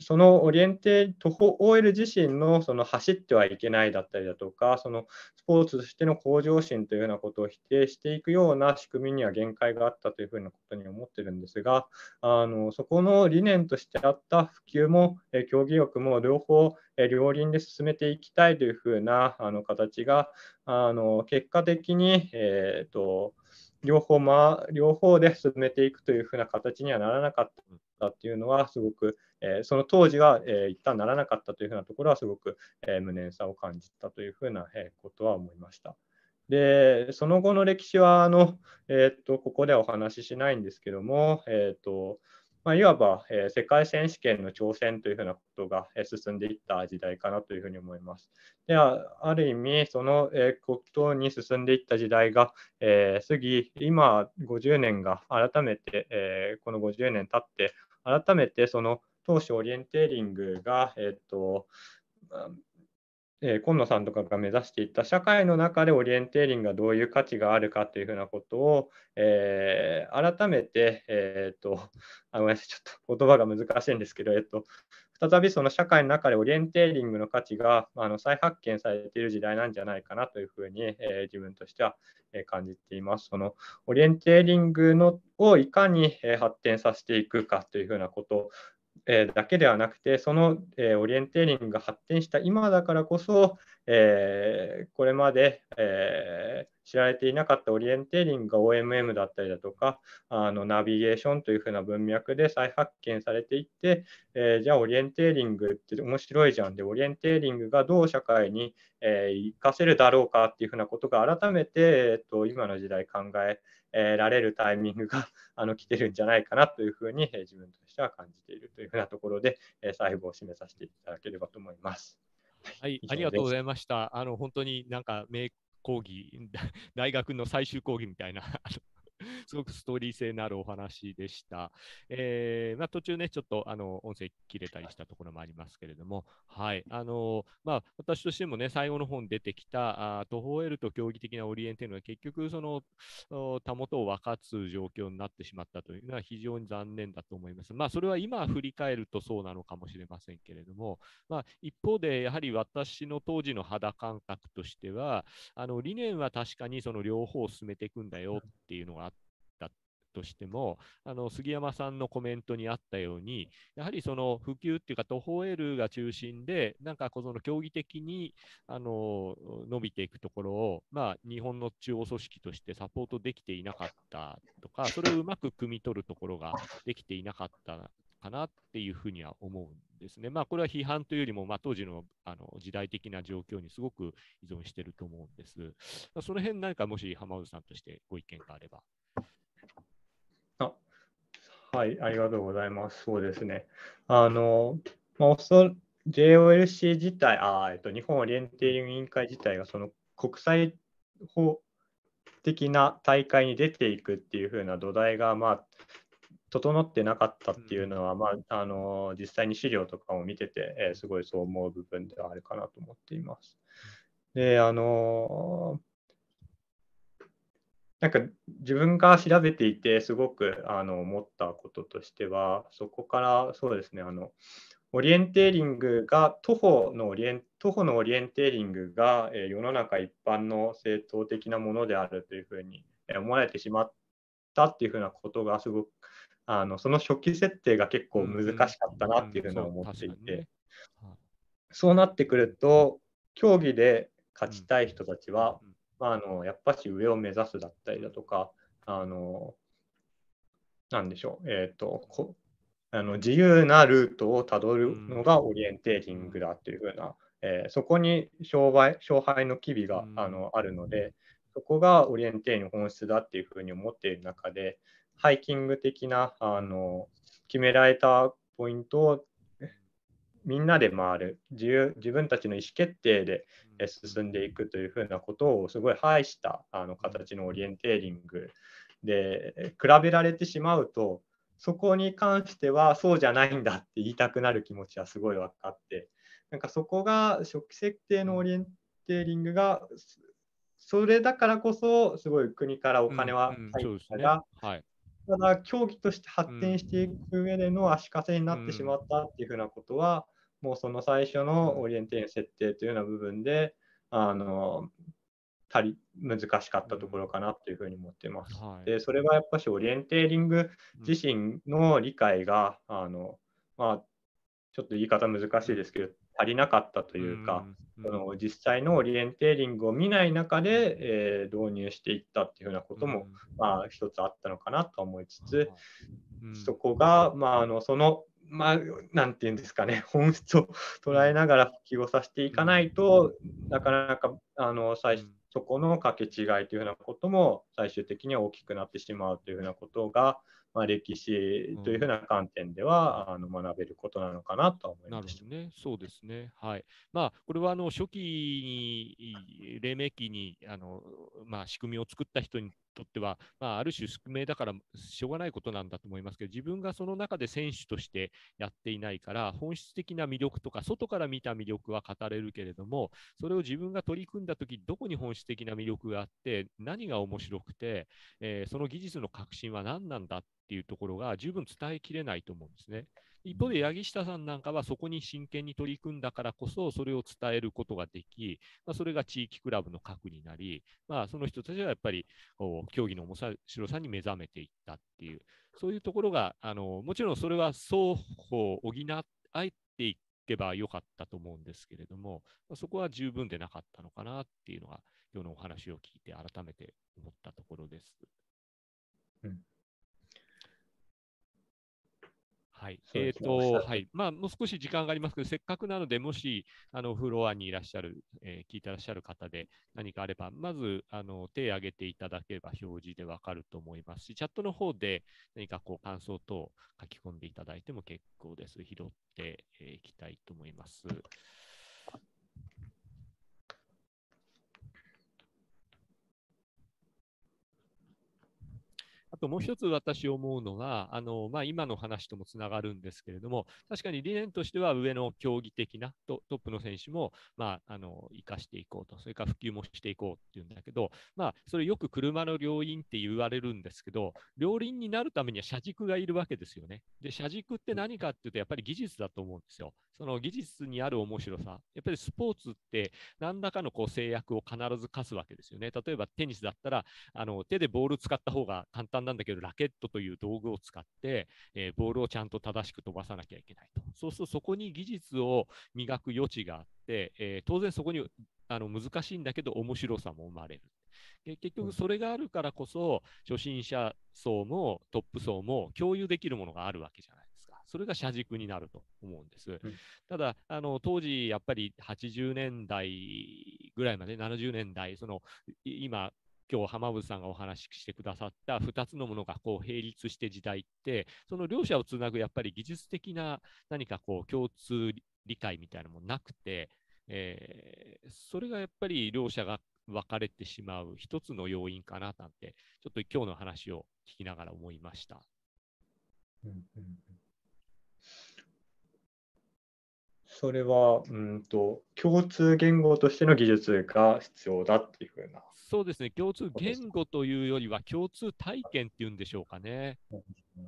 そのオリエンテ、徒歩 OL 自身のその走ってはいけないだったりだとか、そのスポーツとしての向上心というようなことを否定していくような仕組みには限界があったというふうなことに思ってるんですが、あのそこの理念としてあった普及も、え競技力も両方、え両輪で進めていきたいというふうなあの形が、あの結果的に、えーと両方、ま、両方で進めていくというふうな形にはならなかった。ったっていうのは、すごく、えー、その当時は、えー、一旦ならなかったというふうなところは、すごく、えー、無念さを感じたというふうな、えことは思いました。で、その後の歴史は、あの、えっと、ここではお話ししないんですけども、えっと、まあ、いわば、えー、世界選手権の挑戦というふうなことが、えー、進んでいった時代かなというふうに思います。では、ある意味、その、えー、ことに進んでいった時代が、えー、過ぎ、今50年が改めて、えー、この50年経って、改めてその当初オリエンテーリングが、えっと、えー、今野さんとかが目指していった社会の中でオリエンテーリングがどういう価値があるかというふうなことを、えー、改めて、えー、っとあごめんなさいちょっと言葉が難しいんですけど、えっと再びその社会の中でオリエンテーリングの価値があの再発見されている時代なんじゃないかなというふうに、えー、自分としては、え感じています。そのオリエンテーリングのをいかに、え発展させていくかというふうなことえー、だけではなくて、その、えー、オリエンテーリングが発展した今だからこそ、えー、これまで、え知られていなかったオリエンテーリングが OMM だったりだとか、あのナビゲーションというふうな文脈で再発見されていって、えじゃあオリエンテーリングって面白いじゃんで、オリエンテーリングがどう社会に、え活かせるだろうかっていうふうなことが改めて、えーと今の時代考ええられるタイミングが <laughs> あの来てるんじゃないかなというふうにえ自分としては感じているというふうなところでえ最後を締めさせていただければと思います。はい、ありがとうございました。あの本当になんか名講義、<laughs> 大学の最終講義みたいなすごくストーリー性のあるお話でした。えー、まあ、途中ね、ちょっとあの音声切れたりしたところもありますけれども、はい。あのまあ、私としてもね、最後の本出てきた、あ途方を得ると競技的なオリエンというのは、結局、その、たもとを分かつ状況になってしまったというのは、非常に残念だと思います。まあ、それは今振り返るとそうなのかもしれませんけれども、まあ、一方で、やはり私の当時の肌感覚としては、あの理念は確かにその両方を進めていくんだよっていうのがあって、としても、あの杉山さんのコメントにあったように、やはりその普及っていうか、途方エルが中心で、なんかこの競技的にあの伸びていくところを、まあ、日本の中央組織としてサポートできていなかったとか、それをうまく汲み取るところができていなかったかなっていうふうには思うんですね。まあ、これは批判というよりも、まあ、当時のあの時代的な状況にすごく依存してると思うんです。その辺何かもし浜内さんとしてご意見があれば。はい、ありがとうございます。そうですね。あの、まあ、オースト JOLC 自体、あえっと、日本オリエンテーリング委員会自体がその国際法的な大会に出ていくっていう風な土台が、まあ、整ってなかったっていうのは、うん、まあ、あの実際に資料とかを見てて、えー、すごいそう思う部分ではあるかなと思っています。であのーなんか自分が調べていてすごくあの思ったこととしてはそこからそうですねあのオリエンテーリングが徒歩のオリエン徒歩のオリエンテーリングが、え世の中一般の正当的なものであるというふうに、え思われてしまったっていうふうなことがすごくあのその初期設定が結構難しかったなっていうふうに思っていて、そうなってくると競技で勝ちたい人たちはまあ、あのやっぱし上を目指すだったりだとか、あのなんでしょう、えっ、ー、とこあの自由なルートをたどるのがオリエンテーリングだっていうふうな、えー、そこに勝敗勝敗の機微が、あのあるので、そこがオリエンテーリングの本質だっていうふうに思っている中で、ハイキング的なあの決められたポイントをみんなで回る自由自分たちの意思決定で進んでいくというふうなことをすごい排したあの形のオリエンテーリングで比べられてしまうとそこに関してはそうじゃないんだって言いたくなる気持ちはすごい分かってなんかそこが初期設定のオリエンテーリングがそれだからこそすごい国からお金は入ったが、ただ競技として発展していく上での足かせになってしまったっていうふうなことは、もうその最初のオリエンテーション設定というような部分で、あの足り難しかったところかなというふうに思ってます。はい、でそれはやっぱしオリエンテーリング自身の理解が、うん、あのまあ、ちょっと言い方難しいですけど足りなかったというか、うんうん、その実際のオリエンテーリングを見ない中で、えー、導入していったっていうふうなことも、うん、まあ、一つあったのかなと思いつつ、そこが、まあ、あのそのまあ、なんていうんですかね、<laughs> 本質を捉えながら復帰をさせていかないと、なかなかあの最そこの掛け違いというようなことも最終的には大きくなってしまうというふうなことが、まあ、歴史というふうな観点では、あの学べることなのかなと思いましね、そうですね、はいまあ、これはあの初期に、黎明期にあの、まあ、仕組みを作った人にとっては、まあ、ある種宿命だからしょうがないことなんだと思いますけど自分がその中で選手としてやっていないから本質的な魅力とか外から見た魅力は語れるけれどもそれを自分が取り組んだ時どこに本質的な魅力があって何が面白くて、えー、その技術の革新は何なんだっていうところが十分伝えきれないと思うんですね。一方で柳下さんなんかはそこに真剣に取り組んだからこそそれを伝えることができ、まあ、それが地域クラブの核になり、まあ、その人たちはやっぱり競技の面白さに目覚めていったっていうそういうところがあのもちろんそれは双方補っていけばよかったと思うんですけれども、まあ、そこは十分でなかったのかなっていうのが今日のお話を聞いて改めて思ったところです。うんはい。えっ、ー、と、はい。まあ、もう少し時間がありますけど、せっかくなので、もし、あの、フロアにいらっしゃる、えー、聞いてらっしゃる方で何かあれば、まず、あの、手を挙げていただければ表示でわかると思いますし、チャットの方で何かこう、感想等書き込んでいただいても結構です。拾ってい、えきたいと思います。ともう一つ私思うのが、あのまあ、今の話ともつながるんですけれども、確かに理念としては上の競技的なトップの選手も、まあ、あの生かしていこうと、それから普及もしていこうっていうんだけど、まあ、それよく車の両輪って言われるんですけど、両輪になるためには車軸がいるわけですよね。で、車軸って何かっていうと、やっぱり技術だと思うんですよ。その技術にある面白さ、やっぱりスポーツって何らかのこう制約を必ず課すわけですよね。例えばテニスだったら、あの手でボール使った方が簡単ななんだけど、ラケットという道具を使って、えー、ボールをちゃんと正しく飛ばさなきゃいけないと。そうすると、そこに技術を磨く余地があって、えー、当然そこにあの難しいんだけど、面白さも生まれる。結局、それがあるからこそ、初心者層もトップ層も共有できるものがあるわけじゃない。ですか、それが車軸になると思うんです。ただ、あの当時、やっぱり80年代ぐらいまで、70年代、その今、今日浜部さんがお話ししてくださった2つのものがこう並立して時代ってその両者をつなぐやっぱり技術的な何かこう共通理解みたいなのもなくて、えー、それがやっぱり両者が分かれてしまう一つの要因かななんてちょっと今日の話を聞きながら思いました。それは、うんと、共通言語としての技術が必要だっていうふうなそうですね、共通言語というよりは共通体験っていうんでしょうかね。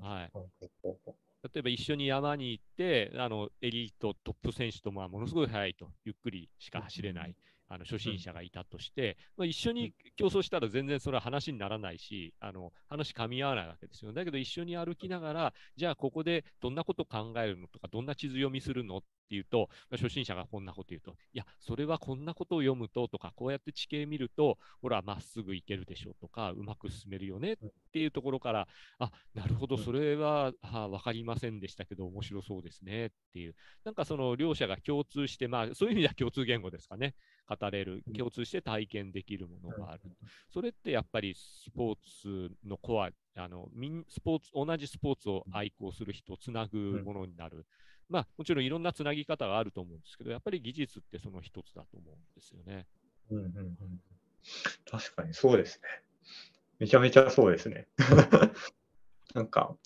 はい、例えば一緒に山に行って、あのエリート、トップ選手ともものすごい速いと、ゆっくりしか走れない、あの初心者がいたとして、まあ、一緒に競争したら全然それは話にならないし、あの話噛み合わないわけですよ。だけど一緒に歩きながら、じゃあここでどんなこと考えるのとか、どんな地図読みするのっ言うと、初心者がこんなこと言うと、いや、それはこんなことを読むととか、こうやって地形見ると、ほら、まっすぐ行けるでしょとか、うまく進めるよねっていうところから、あ、なるほど、それは、はあ、分かりませんでしたけど、面白そうですねっていう、なんかその両者が共通して、まあ、そういう意味では共通言語ですかね、語れる、共通して体験できるものがある。それってやっぱりスポーツのコア、あのスポーツ同じスポーツを愛好する人をつなぐものになる。まあ、もちろんいろんなつなぎ方があると思うんですけど、やっぱり技術ってその一つだと思うんですよね。うんうんうん、確かにそうですね。めちゃめちゃそうですね。<laughs> なんか、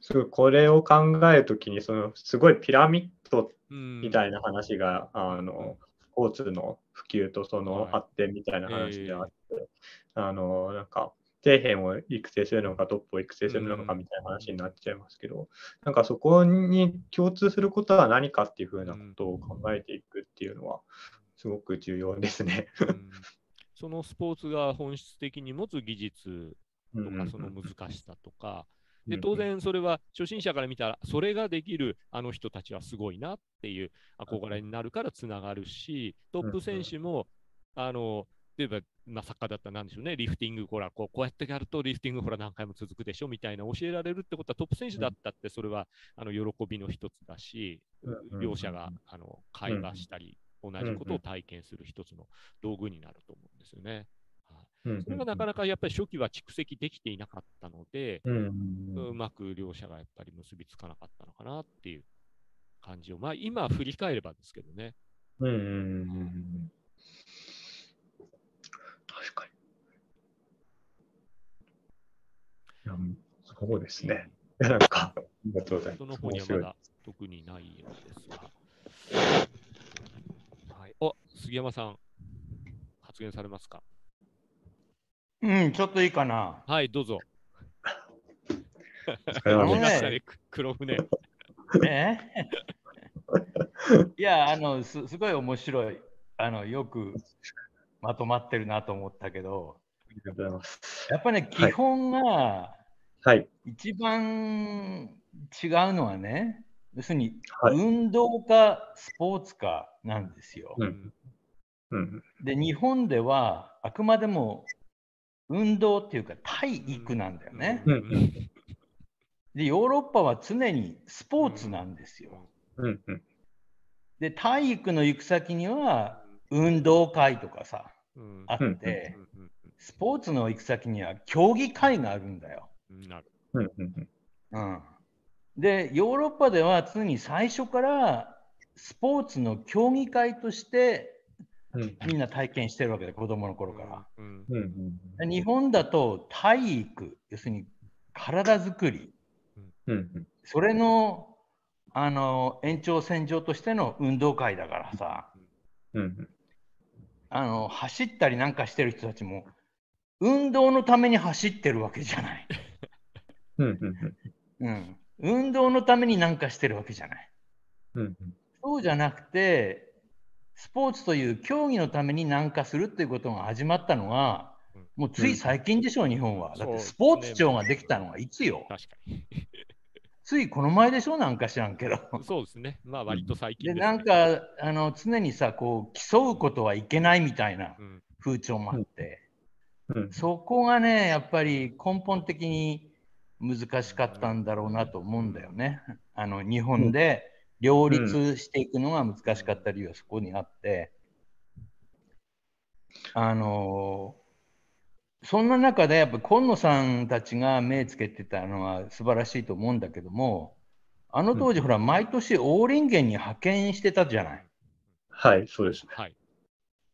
すごいこれを考えるときに、そのすごいピラミッドみたいな話が、うん、あの、ーツの普及とその発展みたいな話であって、はいえー、あの、なんか、底辺を育成するのかトップを育成するのかみたいな話になっちゃいますけど、うん、なんかそこに共通することは何かっていうふうなことを考えていくっていうのはすごく重要ですねうん、そのスポーツが本質的に持つ技術とかその難しさとか、で当然それは初心者から見たらそれができるあの人たちはすごいなっていう憧れになるからつながるしトップ選手もあの例えばな作家だったらなんでしょうね、リフティング、ほら、こうこうやってやるとリフティング、ほら、何回も続くでしょみたいな教えられるってことは、トップ選手だったって、それはあの喜びの一つだし、両者があの会話したり、同じことを体験する一つの道具になると思うんですよね。それがなかなかやっぱり初期は蓄積できていなかったので、うまく両者がやっぱり結びつかなかったのかなっていう感じを、まあ、今振り返ればですけどね。うん確かに。そうですね。なんか、ありがとうございます。その方にはまだ特にないようですが。はい、お杉山さん、発言されますかうん、ちょっといいかな。はい、どうぞ。ね、黒船。え <laughs> いや、あのす、すごい面白い。あの、よくまとまってるなと思ったけど、ありがとうございます。やっぱり、ね、基本が、はい。一番違うのはね、要するに、運動かスポーツかなんですよ。うんうん、で、日本では、あくまでも運動っていうか体育なんだよね。うんうん、でヨーロッパは常にスポーツなんですよ。うんうん、で体育の行く先には運動会とかさあって、スポーツの行く先には競技会があるんだよ。なるうん、でヨーロッパでは常に最初からスポーツの競技会としてみんな体験してるわけで子供の頃から、うんうん、日本だと体育要するに体づくり、うん、それのあの延長線上としての運動会だからさ、うんあの走ったりなんかしてる人たちも運動のために走ってるわけじゃない。うん、運動のためになんかしてるわけじゃない。そうじゃなくてスポーツという競技のために何かするっていうことが始まったのが、もうつい最近でしょう、うん、日本は。だってスポーツ庁ができたのはいつよ。ついこの前でしょなんか知らんけど。そうですね。まあ割と最近で、ねで、なんかあの常にさこう競うことはいけないみたいな風潮もあって、うんうん、そこがねやっぱり根本的に難しかったんだろうなと思うんだよね。あの日本で両立していくのが難しかった理由はそこにあって、あのそんな中でやっぱ今野さんたちが目つけてたのは素晴らしいと思うんだけどもあの当時、ほら毎年王林源に派遣してたじゃない。はいそうですね、はい、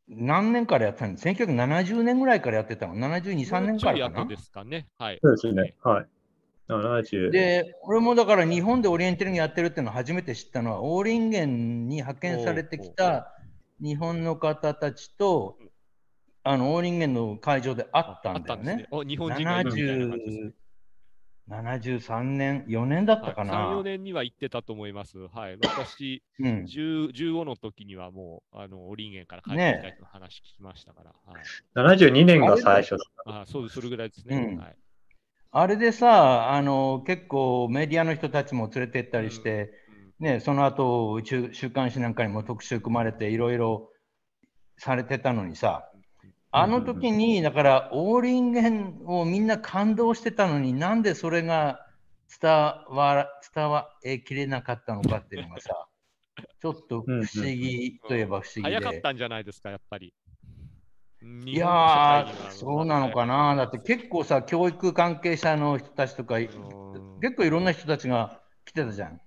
何年からやったんです ?1970 年ぐらいからやってたの ?72、3年からかなですかね。はい。そうですね。はい。70で、俺もだから日本でオリエンテリングやってるっていうのを初めて知ったのは、オーリンゲンに派遣されてきた日本の方たちと、あの大人間の会場であったんだよね。ね日本人がいる73年、4年だったかな。はい、3、4年には行ってたと思います。はい、私、うん、15の時にはもう、あのオリンゲンから帰ってきた人の話聞きましたから。ねはい、72年が最初だあそうです、それぐらいですね。うん、はい、あれでさあの、結構メディアの人たちも連れて行ったりして、うん、ね、その後週週刊誌なんかにも特集組まれて、いろいろされてたのにさ、あの時に、だから、ンゲンをみんな感動してたのに、なんでそれが伝わ伝わえきれなかったのかっていうのがさ、<laughs> ちょっと不思議といえば不思議で、うんうんうん、早かったんじゃないですか、やっぱり。いやー、そうなのかな。だって結構さ、教育関係者の人たちとか、結構いろんな人たちが来てたじゃん。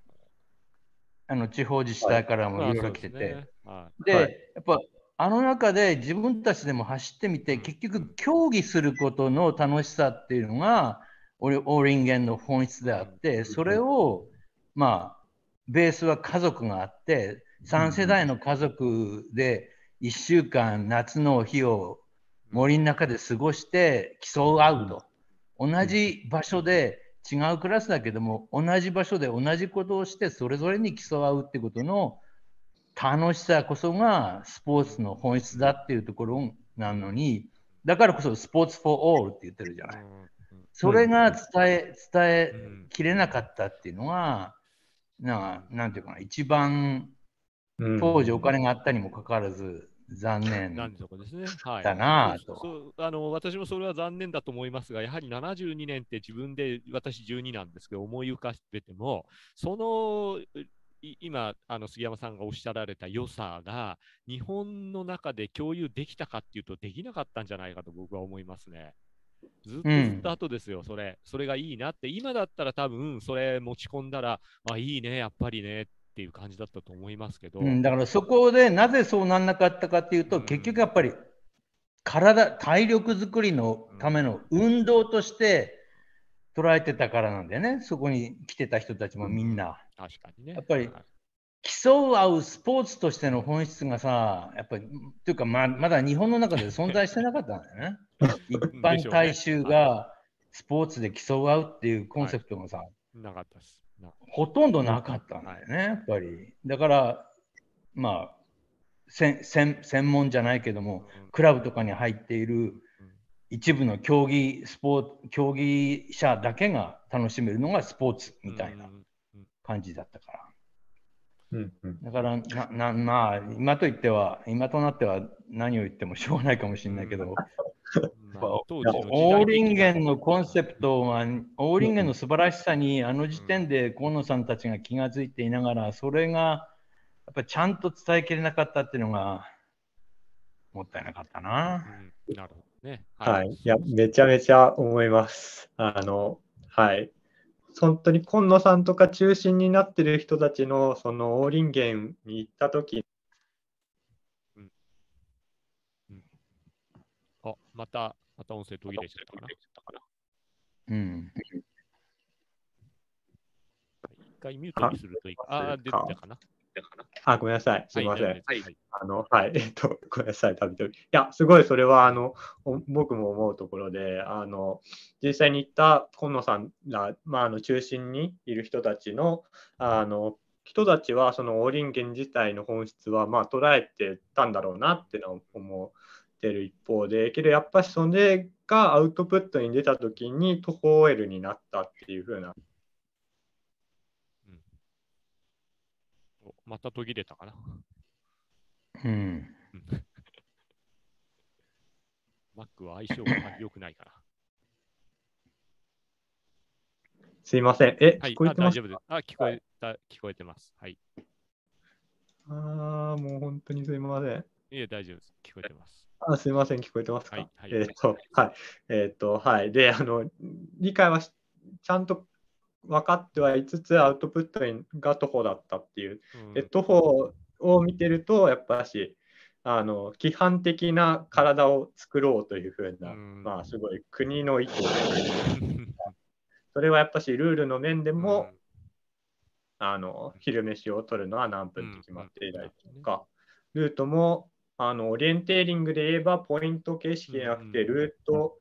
あの地方自治体からもいろいろ来てて。はい、で、ねはい、やっぱあの中で自分たちでも走ってみて結局競技することの楽しさっていうのが俺オーリンゲンの本質であってそれをまあベースは家族があって3世代の家族で1週間夏の日を森の中で過ごして競う合うト、同じ場所で違うクラスだけども同じ場所で同じことをしてそれぞれに競うってことの楽しさこそがスポーツの本質だっていうところなのに、だからこそスポーツ for all って言ってるじゃない。それが伝え、伝えきれなかったっていうのが、ななんていうかな、一番当時お金があったにもかかわらず、残念だなと、はいあの。私もそれは残念だと思いますが、やはり72年って自分で私12なんですけど、思い浮かべても、その今あの杉山さんがおっしゃられた良さが日本の中で共有できたかっていうとできなかったんじゃないかと僕は思いますね。ずっとずっと後ですよ、うん、それ、それがいいなって、今だったら多分それ持ち込んだら、あ、いいね、やっぱりねっていう感じだったと思いますけど、うん、だからそこでなぜそうなんなかったかっていうと、うん、結局やっぱり体、体力づくりのための運動として捉えてたからなんだよね、そこに来てた人たちもみんな。確かにね。やっぱり、競う合うスポーツとしての本質がさ、やっぱり、というかま、まだ日本の中で存在してなかったんだよね。<laughs> 一般大衆がスポーツで競う合うっていうコンセプトがさ、はい、なかったです。ほとんどなかったんだよね、やっぱり。だから、まあ、専専門じゃないけども、クラブとかに入っている一部の競技スポーツ競技者だけが楽しめるのがスポーツみたいな、うん、感じだったから。うんうん、だからなな、まあ、今と言っては、今となっては何を言ってもしょうがないかもしれないけど、大輪ンのコンセプトは、大輪ンの素晴らしさに、あの時点で河野さんたちが気が付いていながら、それがやっぱちゃんと伝えきれなかったっていうのが、もったいなかったな。うん、なるほどね。はい、はい、いや、めちゃめちゃ思います。あの、はい。本当に今野さんとか中心になってる人たちのその王林源に行った時、うんうん、あまたまた音声途切れしったかなうん一回ミュートにするといいああ出てたかなったかな。あ、ごめんなさい。すみません。はい。はい、あの、はい。<laughs> えっと、ごめんなさい。たびたび。いや、すごい、それは、あの、僕も思うところで、あの、実際に行った今野さんら、まあ、あの、中心にいる人たちの、あの、人たちは、その、王林リ自体の本質は、まあ、捉えてたんだろうなっていうのは思ってる一方でけどやっぱしそれがアウトプットに出た時にトホーエルになったっていう風なまた途切れたかな。うん。Mac は相性があまり良くないから。すいません。え、はい、聞こえてますかあ、聞こえた、はい、聞こえてます。はい。ああ、もう本当にすいません。いえ、大丈夫です。聞こえてます。あすいません、聞こえてますか、はい、はい、えっ、ー、と、はい。えっ、ー、と、はい。で、あの、理解はちゃんと分かってはいつつアウトプットが徒歩だったっていう。で徒歩を見てるとやっぱしあの規範的な体を作ろうというふうな、まあすごい国の意図 <laughs> それはやっぱしルールの面でも、あの昼飯を取るのは何分って決まっていないとか、ルートもあのオリエンテーリングで言えばポイント形式じゃなくてルート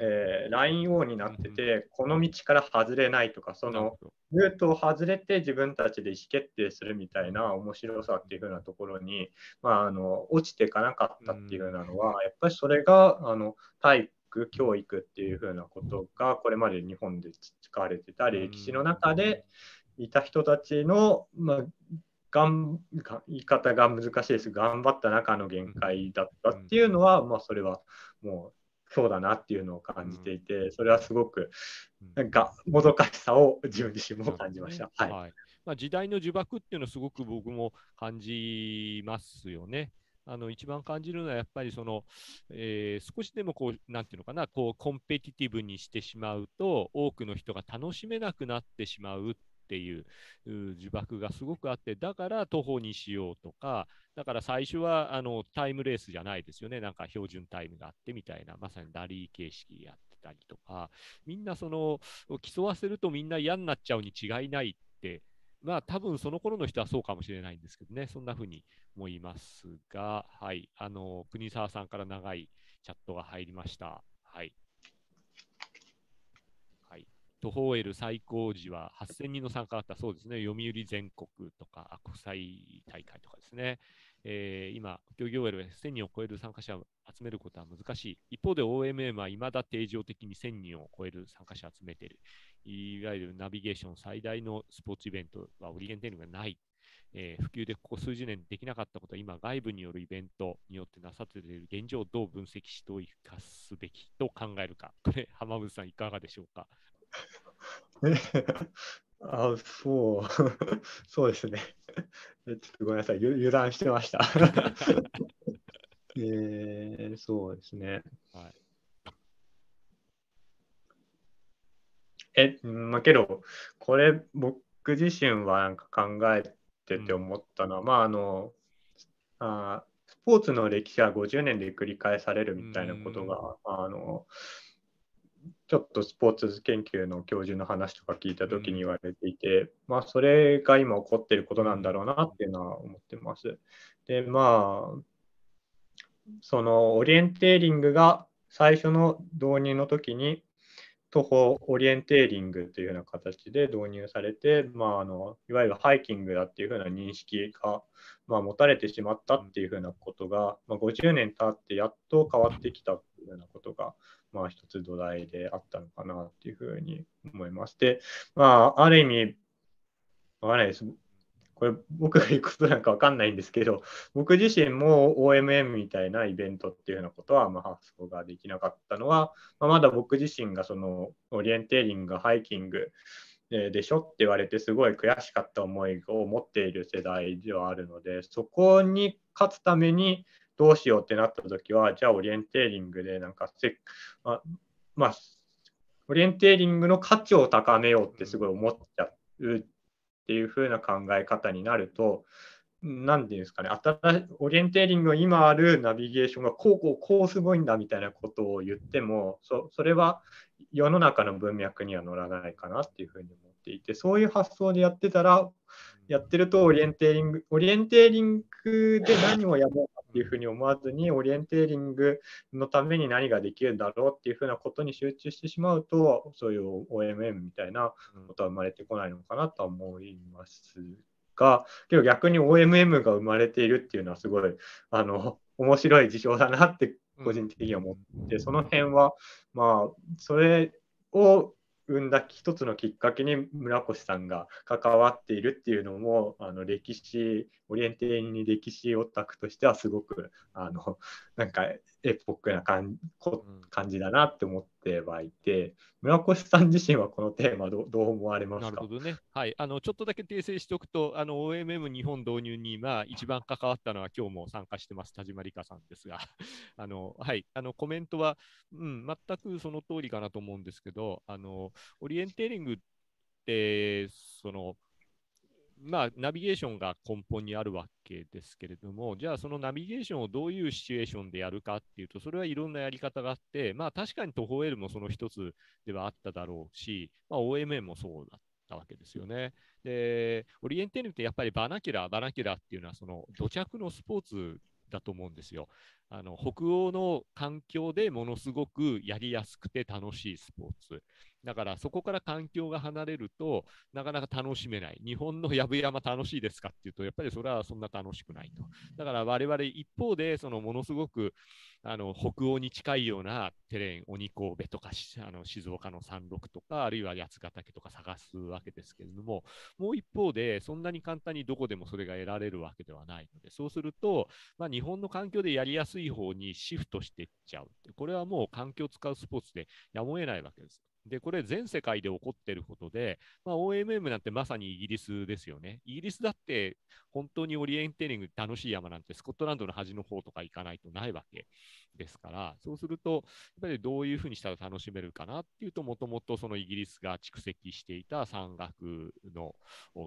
えー、ライン O になってて、うん、この道から外れないとか、そのルートを外れて自分たちで意思決定するみたいな面白さっていう風なところに、まあ、あの落ちていかなかったっていうなのは、やっぱりそれがあの体育教育っていう風なことがこれまで日本で使われてた歴史の中でいた人たちの、まあ、がん言い方が難しいです頑張った中の限界だったっていうのは、まあ、それはもうそうだなっていうのを感じていて、それはすごくなんかもどかしさを自分自身も感じました。はい、はい、まあ、時代の呪縛っていうのはすごく僕も感じますよね。あの一番感じるのはやっぱりその、えー、少しでもこうなていうのかなこうコンペティティブにしてしまうと多くの人が楽しめなくなってしまうっっていう呪縛がすごくあって、だから徒歩にしようとか、だから最初はあのタイムレースじゃないですよね、なんか標準タイムがあってみたいな、まさにラリー形式やってたりとか、みんなその競わせるとみんな嫌になっちゃうに違いないって、まあ多分その頃の人はそうかもしれないんですけどね、そんな風に思いますが、はい、あの国沢さんから長いチャットが入りました。はいと、ホエル最高時は8000人の参加あったそうですね、読売全国とか、国際大会とかですね、えー、今、競技 OL は1000人を超える参加者を集めることは難しい。一方で OMM はいまだ定常的に1000人を超える参加者を集めている。いわゆるナビゲーション最大のスポーツイベントはオリエンテールがない。えー、普及でここ数十年できなかったことは今外部によるイベントによってなさっている現状をどう分析しておいかすべきと考えるか。これ、浜口さんいかがでしょうか。<laughs> あ、そう、<laughs> そうですね。ちょっとごめんなさい、油断してました。<laughs> えー、そうですね。はいえ、まあ、けど、これ、僕自身はなんか考えてて思ったのは、うん、まあ、あのあ、スポーツの歴史は50年で繰り返されるみたいなことが、うん、あの、ちょっとスポーツ研究の教授の話とか聞いたときに言われていて、うん、まあ、それが今起こってることなんだろうなっていうのは思ってます。で、まあ、そのオリエンテーリングが最初の導入の時に、徒歩オリエンテーリングというような形で導入されて、まあ、あのいわゆるハイキングだっていうふうな認識が、まあ、持たれてしまったっていうふうなことが、まあ、50年経ってやっと変わってきたっていうようなことが、まあ、一つ土台であったのかなっていうふうに思います。で、まあ、ある意味、わかんないです。これ、僕が言うことなんかわかんないんですけど、僕自身も OMM みたいなイベントっていうようなことは、まあ、発想ができなかったのは、まあ、まだ僕自身がその、オリエンテーリング、ハイキング、でしょって言われてすごい悔しかった思いを持っている世代ではあるのでそこに勝つためにどうしようってなった時は、じゃあオリエンテーリングでなんかせ、あまあ、オリエンテーリングの価値を高めようってすごい思っちゃうっていう風な考え方になると、何て言うんですかね、新オリエンテーリングの今あるナビゲーションがこうこうこうすごいんだみたいなことを言っても、そそれは世の中の文脈には乗らないかなっていうふうに思ていてそういう発想でやってたらやってるとオリエンテーリングオリエンテーリングで何をやろうかっていうふうに思わずにオリエンテーリングのために何ができるんだろうっていうふうなことに集中してしまうとそういう OMM みたいなことは生まれてこないのかなとは思いますがけど逆に OMM が生まれているっていうのはすごいあの面白い事象だなって個人的には思って、その辺はまあそれを生んだ一つのきっかけに村越さんが関わっているっていうのもあの歴史オリエンテーに歴史オタクとしてはすごくあのなんかエポックな感じだなって思ってはいて、村越さん自身はこのテーマど、どう思われますかなるほどね、はい、あのちょっとだけ訂正しておくと、OMM 日本導入に、まあ、一番関わったのは、今日も参加してます、田島理香さんですが、<laughs> あのはい、あのコメントは、うん、全くその通りかなと思うんですけど、あのオリエンテーリングって、その、まあ、ナビゲーションが根本にあるわけですけれども、じゃあそのナビゲーションをどういうシチュエーションでやるかっていうと、それはいろんなやり方があって、まあ確かに途方 L もその一つではあっただろうし、まあ、OMM もそうだったわけですよね。で、オリエンテールってやっぱりバナキュラー、バナキュラーっていうのはその土着のスポーツだと思うんですよ。あの北欧の環境でものすごくやりやすくて楽しいスポーツ。だからそこから環境が離れるとなかなか楽しめない。日本の <laughs> やぶ山楽しいですかっていうとやっぱりそれはそんな楽しくないと。だから我々一方でそのものすごくあの北欧に近いようなテレン鬼神戸とかあの静岡の山麓とかあるいは八ヶ岳とか探すわけですけれどももう一方でそんなに簡単にどこでもそれが得られるわけではないのでそうすると、まあ、日本の環境でやりやすい方にシフトしていっちゃうこれはもう環境を使うスポーツでやむを得ないわけです。で、これ全世界で起こってることで、まあ、OMM なんてまさにイギリスですよね。イギリスだって本当にオリエンテーリング楽しい山なんてスコットランドの端の方とか行かないとないわけですから、そうすると、やっぱりどういうふうにしたら楽しめるかなっていうと、もともとそのイギリスが蓄積していた山岳の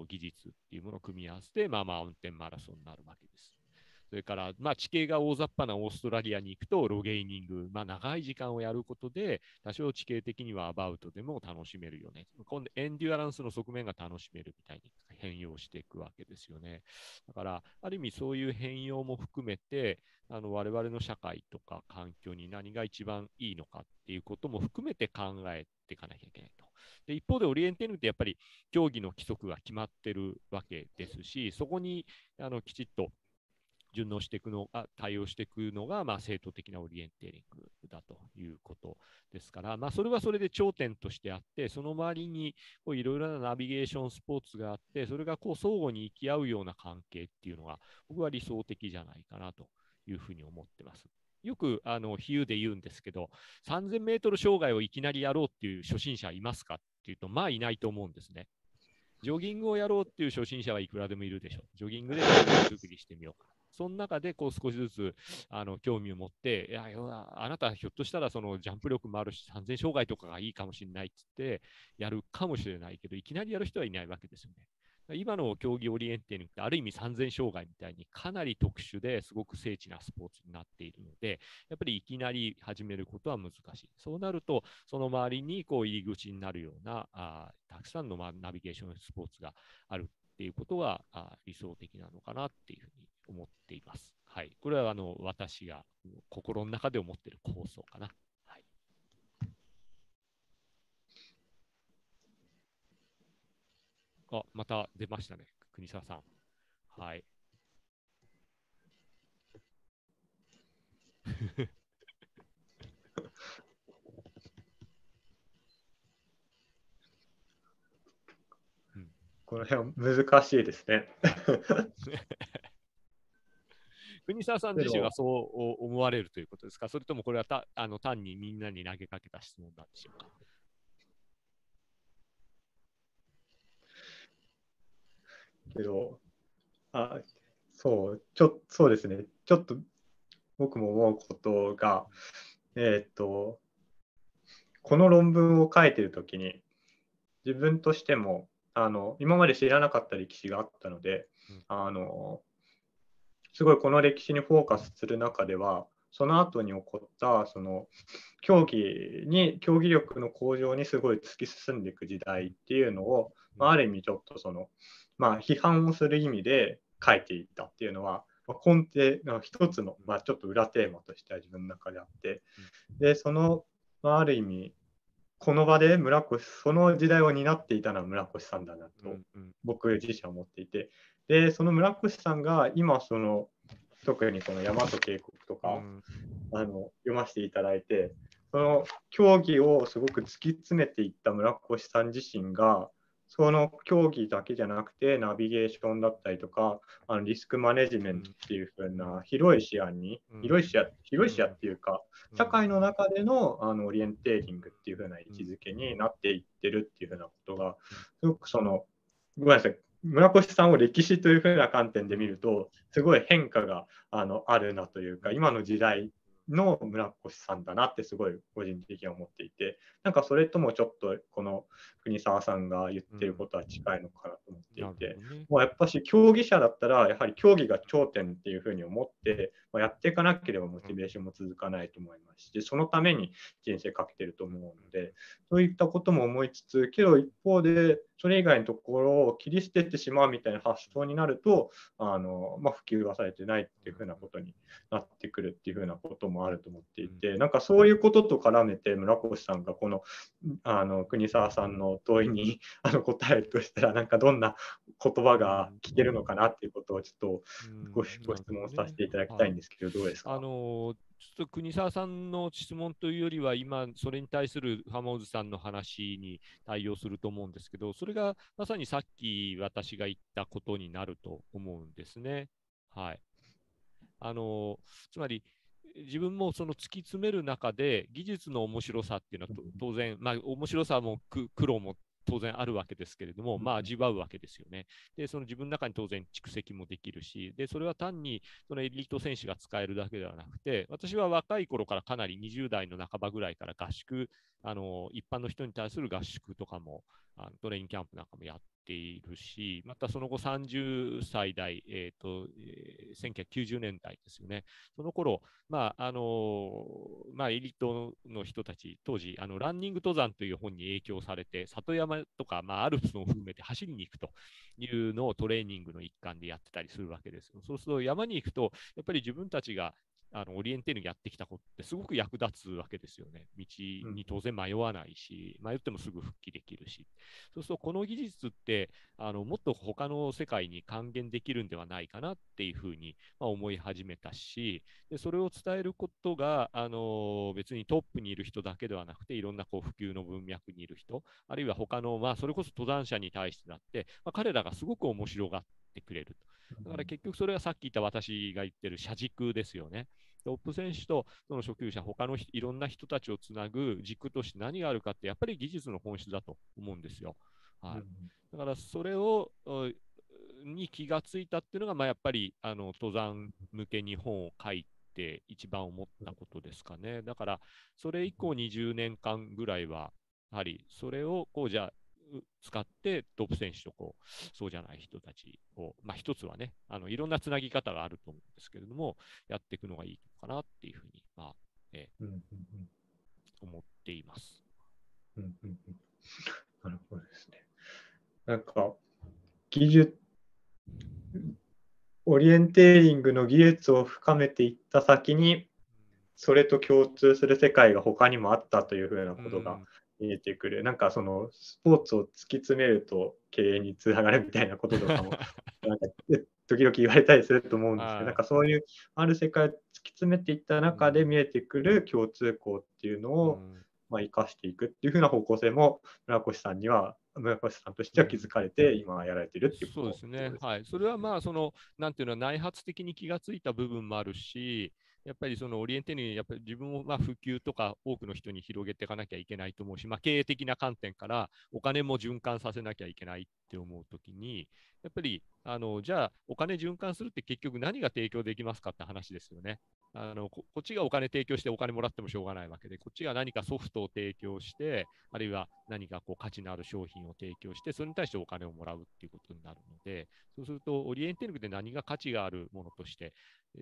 技術っていうものを組み合わせて、まあマウンテンマラソンになるわけです。それから、まあ、地形が大雑把なオーストラリアに行くとロゲイニング、まあ、長い時間をやることで多少地形的にはアバウトでも楽しめるよね。今度エンデュアランスの側面が楽しめるみたいに変容していくわけですよね。だからある意味そういう変容も含めてあの我々の社会とか環境に何が一番いいのかっていうことも含めて考えていかなきゃいけないと。で一方でオリエンテヌってやっぱり競技の規則が決まってるわけですしそこにあのきちっと順応していくのが、対応していくのが、まあ、正当的なオリエンテーリングだということですから、まあ、それはそれで頂点としてあって、その周りにいろいろなナビゲーションスポーツがあって、それがこう相互に行き合うような関係っていうのが、僕は理想的じゃないかなというふうに思ってます。よくあの比喩で言うんですけど、3000メートル障害をいきなりやろうっていう初心者いますかっていうと、まあいないと思うんですね。ジョギングをやろうっていう初心者はいくらでもいるでしょう。ジョギングで作りしてみようかその中でこう少しずつあの興味を持って、いやあなたひょっとしたらそのジャンプ力もあるし、安全障害とかがいいかもしれないってってやるかもしれないけど、いきなりやる人はいないわけですよね。今の競技オリエンティングってある意味三千障害みたいにかなり特殊ですごく精緻なスポーツになっているのでやっぱりいきなり始めることは難しいそうなるとその周りにこう入り口になるようなあたくさんのまナビゲーションスポーツがあるっていうことがあ理想的なのかなっていうふうに思っています。はい、これはあの私が心の中で思っている構想かな。はい、あまた出ましたね、国沢さん。はい <laughs> この辺は難しいですね <laughs> 国沢さん自身はそう思われるということですか、それともこれはたあの単にみんなに投げかけた質問なんでしょうか。けど、あそう、ちょそうですね、ちょっと僕も思うことが、えっ、と、この論文を書いてるときに、自分としてもあの今まで知らなかった歴史があったので、うん、あのすごいこの歴史にフォーカスする中ではその後に起こったその競技に競技力の向上にすごい突き進んでいく時代っていうのを、まあ、る意味ちょっとその、まあ、批判をする意味で書いていったっていうのは、まあ、根底の一つの、まあ、ちょっと裏テーマとしては自分の中であってでその、まあ、ある意味この場で村越その時代を担っていたのは村越さんだなと僕自身は思っていてでその村越さんが今その特にこの「大和渓谷」とか、あの読ませていただいてその競技をすごく突き詰めていった村越さん自身がその競技だけじゃなくて、ナビゲーションだったりとか、あのリスクマネジメントっていう風な広い視野に、広い視野、広い視野っていうか、社会の中でのあのオリエンテーリングっていう風な位置づけになっていってるっていう風なことが、すごくその、ごめんなさい、村越さんを歴史という風な観点で見ると、すごい変化があのあるなというか、今の時代の村越さんだなってすごい個人的に思っていてなんかそれともちょっとこの国沢さんが言ってることは近いのかなと思っていて、うんね、もうやっぱし競技者だったらやはり競技が頂点っていうふうに思って、まあ、やっていかなければモチベーションも続かないと思いますしそのために人生かけてると思うのでそういったことも思いつつけど一方でそれ以外のところを切り捨ててしまうみたいな発想になると、あのまあ、普及はされてないっていうふうなことになってくるっていうふうなこともあると思っていて、なんかそういうことと絡めて、村越さんがこのあの国沢さんの問いに <laughs> あの答えとしたら、なんかどんな言葉が聞けるのかなっていうことを、ちょっとご,、質問させていただきたいんですけど、どうですか。あのちょっと国沢さんの質問というよりは、今、それに対するハモーズさんの話に対応すると思うんですけど、それがまさにさっき私が言ったことになると思うんですね。はい。あの、つまり、自分もその突き詰める中で技術の面白さっていうのは当然、まあ、面白さも苦労も当然あるわけですけれども、まあ、味わうわけですよね。で、その自分の中に当然蓄積もできるし、で、それは単にそのエリート選手が使えるだけではなくて、私は若い頃からかなり20代の半ばぐらいから合宿、あの一般の人に対する合宿とかも、あのトレインキャンプなんかもやっているし、またその後30歳代、えーとえー、1990年代ですよね、その頃、まああのまあエリートの人たち、当時あの、ランニング登山という本に影響されて、里山とか、まあ、アルプスも含めて走りに行くというのをトレーニングの一環でやってたりするわけですよ。そうすると山に行くと、やっぱり自分たちがあのオリエンテーヌやってきた子ってすごく役立つわけですよね。道に当然迷わないし、迷ってもすぐ復帰できるし、そうするとこの技術ってあのもっと他の世界に還元できるんではないかなっていうふうに、ま思い始めたしで、それを伝えることがあの別にトップにいる人だけではなくて、いろんなこう普及の文脈にいる人、あるいは他の、まあ、それこそ登山者に対してだって、まあ、彼らがすごく面白がって、ってくれる。だから結局それはさっき言った私が言ってる車軸ですよね。トップ選手とその初級者、他のいろんな人たちをつなぐ軸として何があるかって、やっぱり技術の本質だと思うんですよ。はい、だからそれをに気がついたっていうのが、まあ、やっぱりあの登山向けに本を書いて一番思ったことですかね。だからそれ以降20年間ぐらいはやはりそれをこうじゃあ使ってトップ選手とこうそうじゃない人たちを、まあ、一つはねあのいろんなつなぎ方があると思うんですけれどもやっていくのがいいのかなっていうふうに、まあえー、思っています。なるほどですね。なんか技術オリエンテーリングの技術を深めていった先にそれと共通する世界が他にもあったというふうなことが見えてくるなんかそのスポーツを突き詰めると経営につながるみたいなこととかも <laughs> なんか時々言われたりすると思うんですけど、なんかそういうある世界を突き詰めていった中で見えてくる共通項っていうのを、うんまあ、生かしていくっていうふうな方向性も村越さんには村越さんとしては気づかれて、今やられてるっていうことですね。はい、それはまあそのなんていうのは内発的に気がついた部分もあるし、やっぱりそのオリエンテーにやっぱり自分をまあ普及とか多くの人に広げていかなきゃいけないと思うし、まあ、経営的な観点からお金も循環させなきゃいけないって思うときに、やっぱりあのじゃあお金循環するって結局何が提供できますかって話ですよね。あのこっちがお金提供してお金もらってもしょうがないわけで、こっちが何かソフトを提供して、あるいは何かこう価値のある商品を提供して、それに対してお金をもらうっていうことになるので、そうすると、オリエンテルクで何が価値があるものとして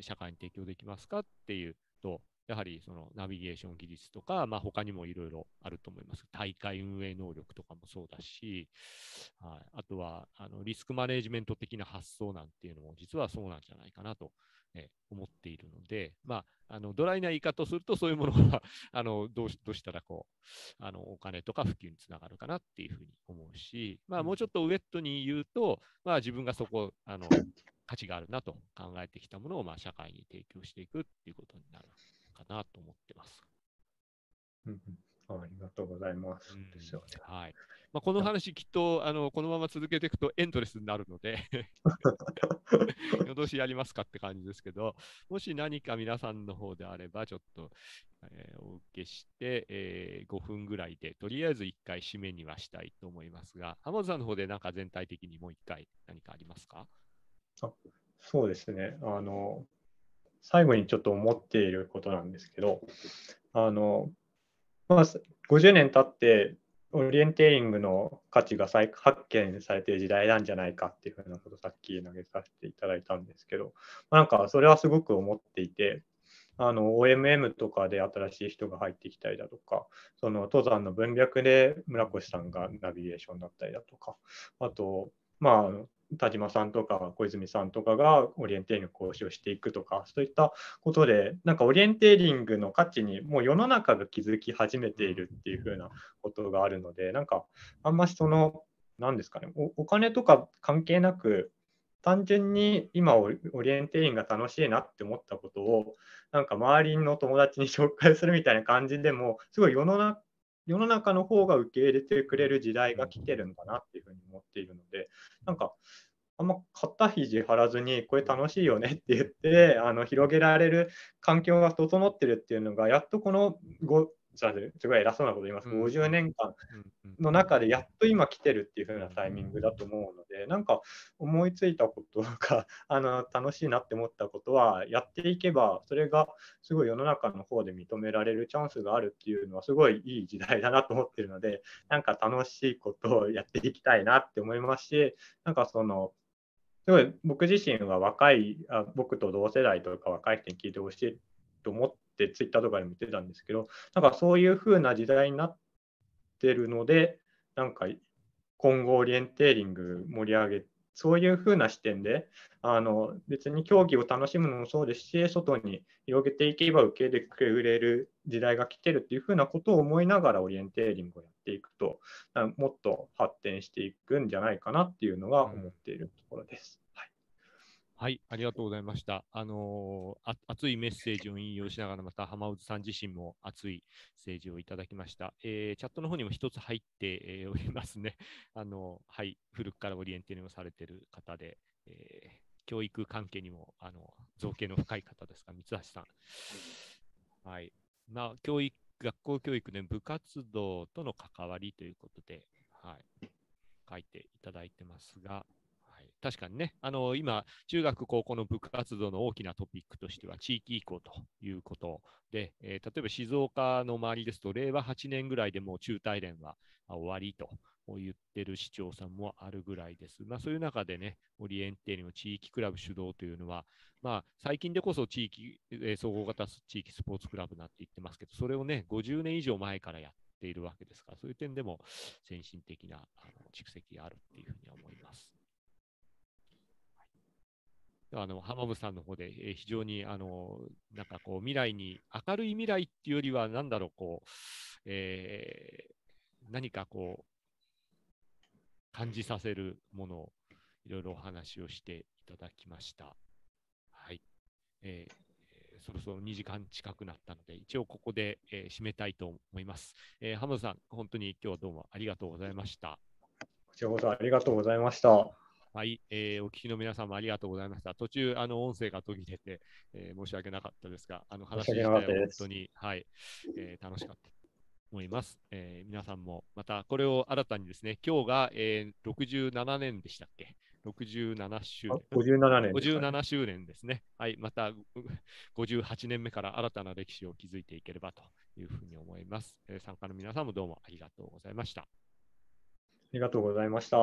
社会に提供できますかっていうと、やはりそのナビゲーション技術とか、まあ、他にもいろいろあると思います。大会運営能力とかもそうだし、はい、あとはあのリスクマネジメント的な発想なんていうのも実はそうなんじゃないかなとえ思っているので、まあ、あのドライな言い方とすると、そういうものが <laughs> あのどうどうしたらこうあのお金とか普及につながるかなっていうふうに思うし、まあ、もうちょっとウェットに言うと、まあ、自分がそこあの価値があるなと考えてきたものを、まあ、社会に提供していくっていうことになるかなと思ってます。うんありがとうございます。うん、ですよね。はい。まあ、この話、きっと、あの、このまま続けていくとエントレスになるので <laughs> よどしやりますかって感じですけど、もし何か皆さんの方であれば、ちょっと、えー、お受けして、えー、5分ぐらいで、とりあえず1回締めにはしたいと思いますが、浜田さんの方でなんか全体的にもう1回何かありますかあそうですね。あの、最後にちょっと思っていることなんですけど、あの、まあ、50年経ってオリエンテーリングの価値が再発見されてる時代なんじゃないかっていうふうなことをさっき投げさせていただいたんですけど、まあ、なんかそれはすごく思っていて、あの OMM とかで新しい人が入ってきたりだとか、その登山の文脈で村越さんがナビゲーションだったりだとか、あと、まあ、田島さんとか小泉さんとかがオリエンテーリング講師をしていくとかそういったことでなんかオリエンテーリングの価値にもう世の中が気づき始めているっていうふうなことがあるのでなんかあんましその何ですかねお金とか関係なく単純に今オリエンテーリングが楽しいなって思ったことをなんか周りの友達に紹介するみたいな感じでもすごい世の中世の中の方が受け入れてくれる時代が来てるんだなっていうふうに思っているので、なんか、あんま肩肘張らずに、これ楽しいよねって言って、あの広げられる環境が整ってるっていうのが、やっとこのません、すごい偉そうなこと言います、うん、50年間の中でやっと今来てるっていう風なタイミングだと思うので、なんか思いついたこととか、あの楽しいなって思ったことは、やっていけば、それがすごい世の中の方で認められるチャンスがあるっていうのは、すごいいい時代だなと思ってるので、<laughs> なんか楽しいことをやっていきたいなって思いますし、なんかその、すごい僕自身は若いあ僕と同世代とか若い人に聞いてほしいと思って、ツイッターとかでも言ってたんですけど、なんかそういう風な時代になってるので、なんか今後オリエンテーリング盛り上げそういう風な視点で、あの別に競技を楽しむのもそうですし、外に広げていけば受け入れてくれる時代が来てるっていう風なことを思いながらオリエンテーリングをやっていくと、もっと発展していくんじゃないかなっていうのは思っているところです。はい、ありがとうございました。あのー、熱いメッセージを引用しながら、また浜内さん自身も熱いメッセージをいただきました。えー、チャットの方にも一つ入っておりますね。<laughs> あのはい、古くからオリエンティングされている方で、えー、教育関係にもあの造形の深い方ですが、三橋さん。はい、まあ、教育、学校教育で、ね、部活動との関わりということで、はい、書いていただいてますが。確かにね、あの今、中学、高校の部活動の大きなトピックとしては、地域移行ということで、えー、例えば静岡の周りですと、令和8年ぐらいでもう中大連は終わりと言ってる市長さんもあるぐらいです。まあ、そういう中でね、オリエンテーング、地域クラブ主導というのは、まあ、最近でこそ地域、えー、総合型地域スポーツクラブなんて言ってますけど、それをね、50年以上前からやっているわけですから、そういう点でも先進的なあの蓄積があるっていうふうに思います。あの浜部さんの方で、え非常にあのなんかこう未来に明るい未来っていうよりは何だろうこう、えー、何かこう感じさせるものをいろいろお話をしていただきました。はい、えー、そろそろ2時間近くなったので、一応ここで、えー、締めたいと思います。えー、浜田さん、本当に今日はどうもありがとうございました。こちらこそありがとうございました。はい、えー、お聞きの皆様ありがとうございました。途中、あの音声が途切れて、えー、申し訳なかったですが、あの話自体は本当に、はい、えー、楽しかったと思います、えー。皆さんもまたこれを新たにですね、今日が、えー、67年でしたっけ ?67 周年。57年、ね。57周年ですね。はい、また58年目から新たな歴史を築いていければというふうに思います。え参加の皆さんもどうもありがとうございました。ありがとうございました。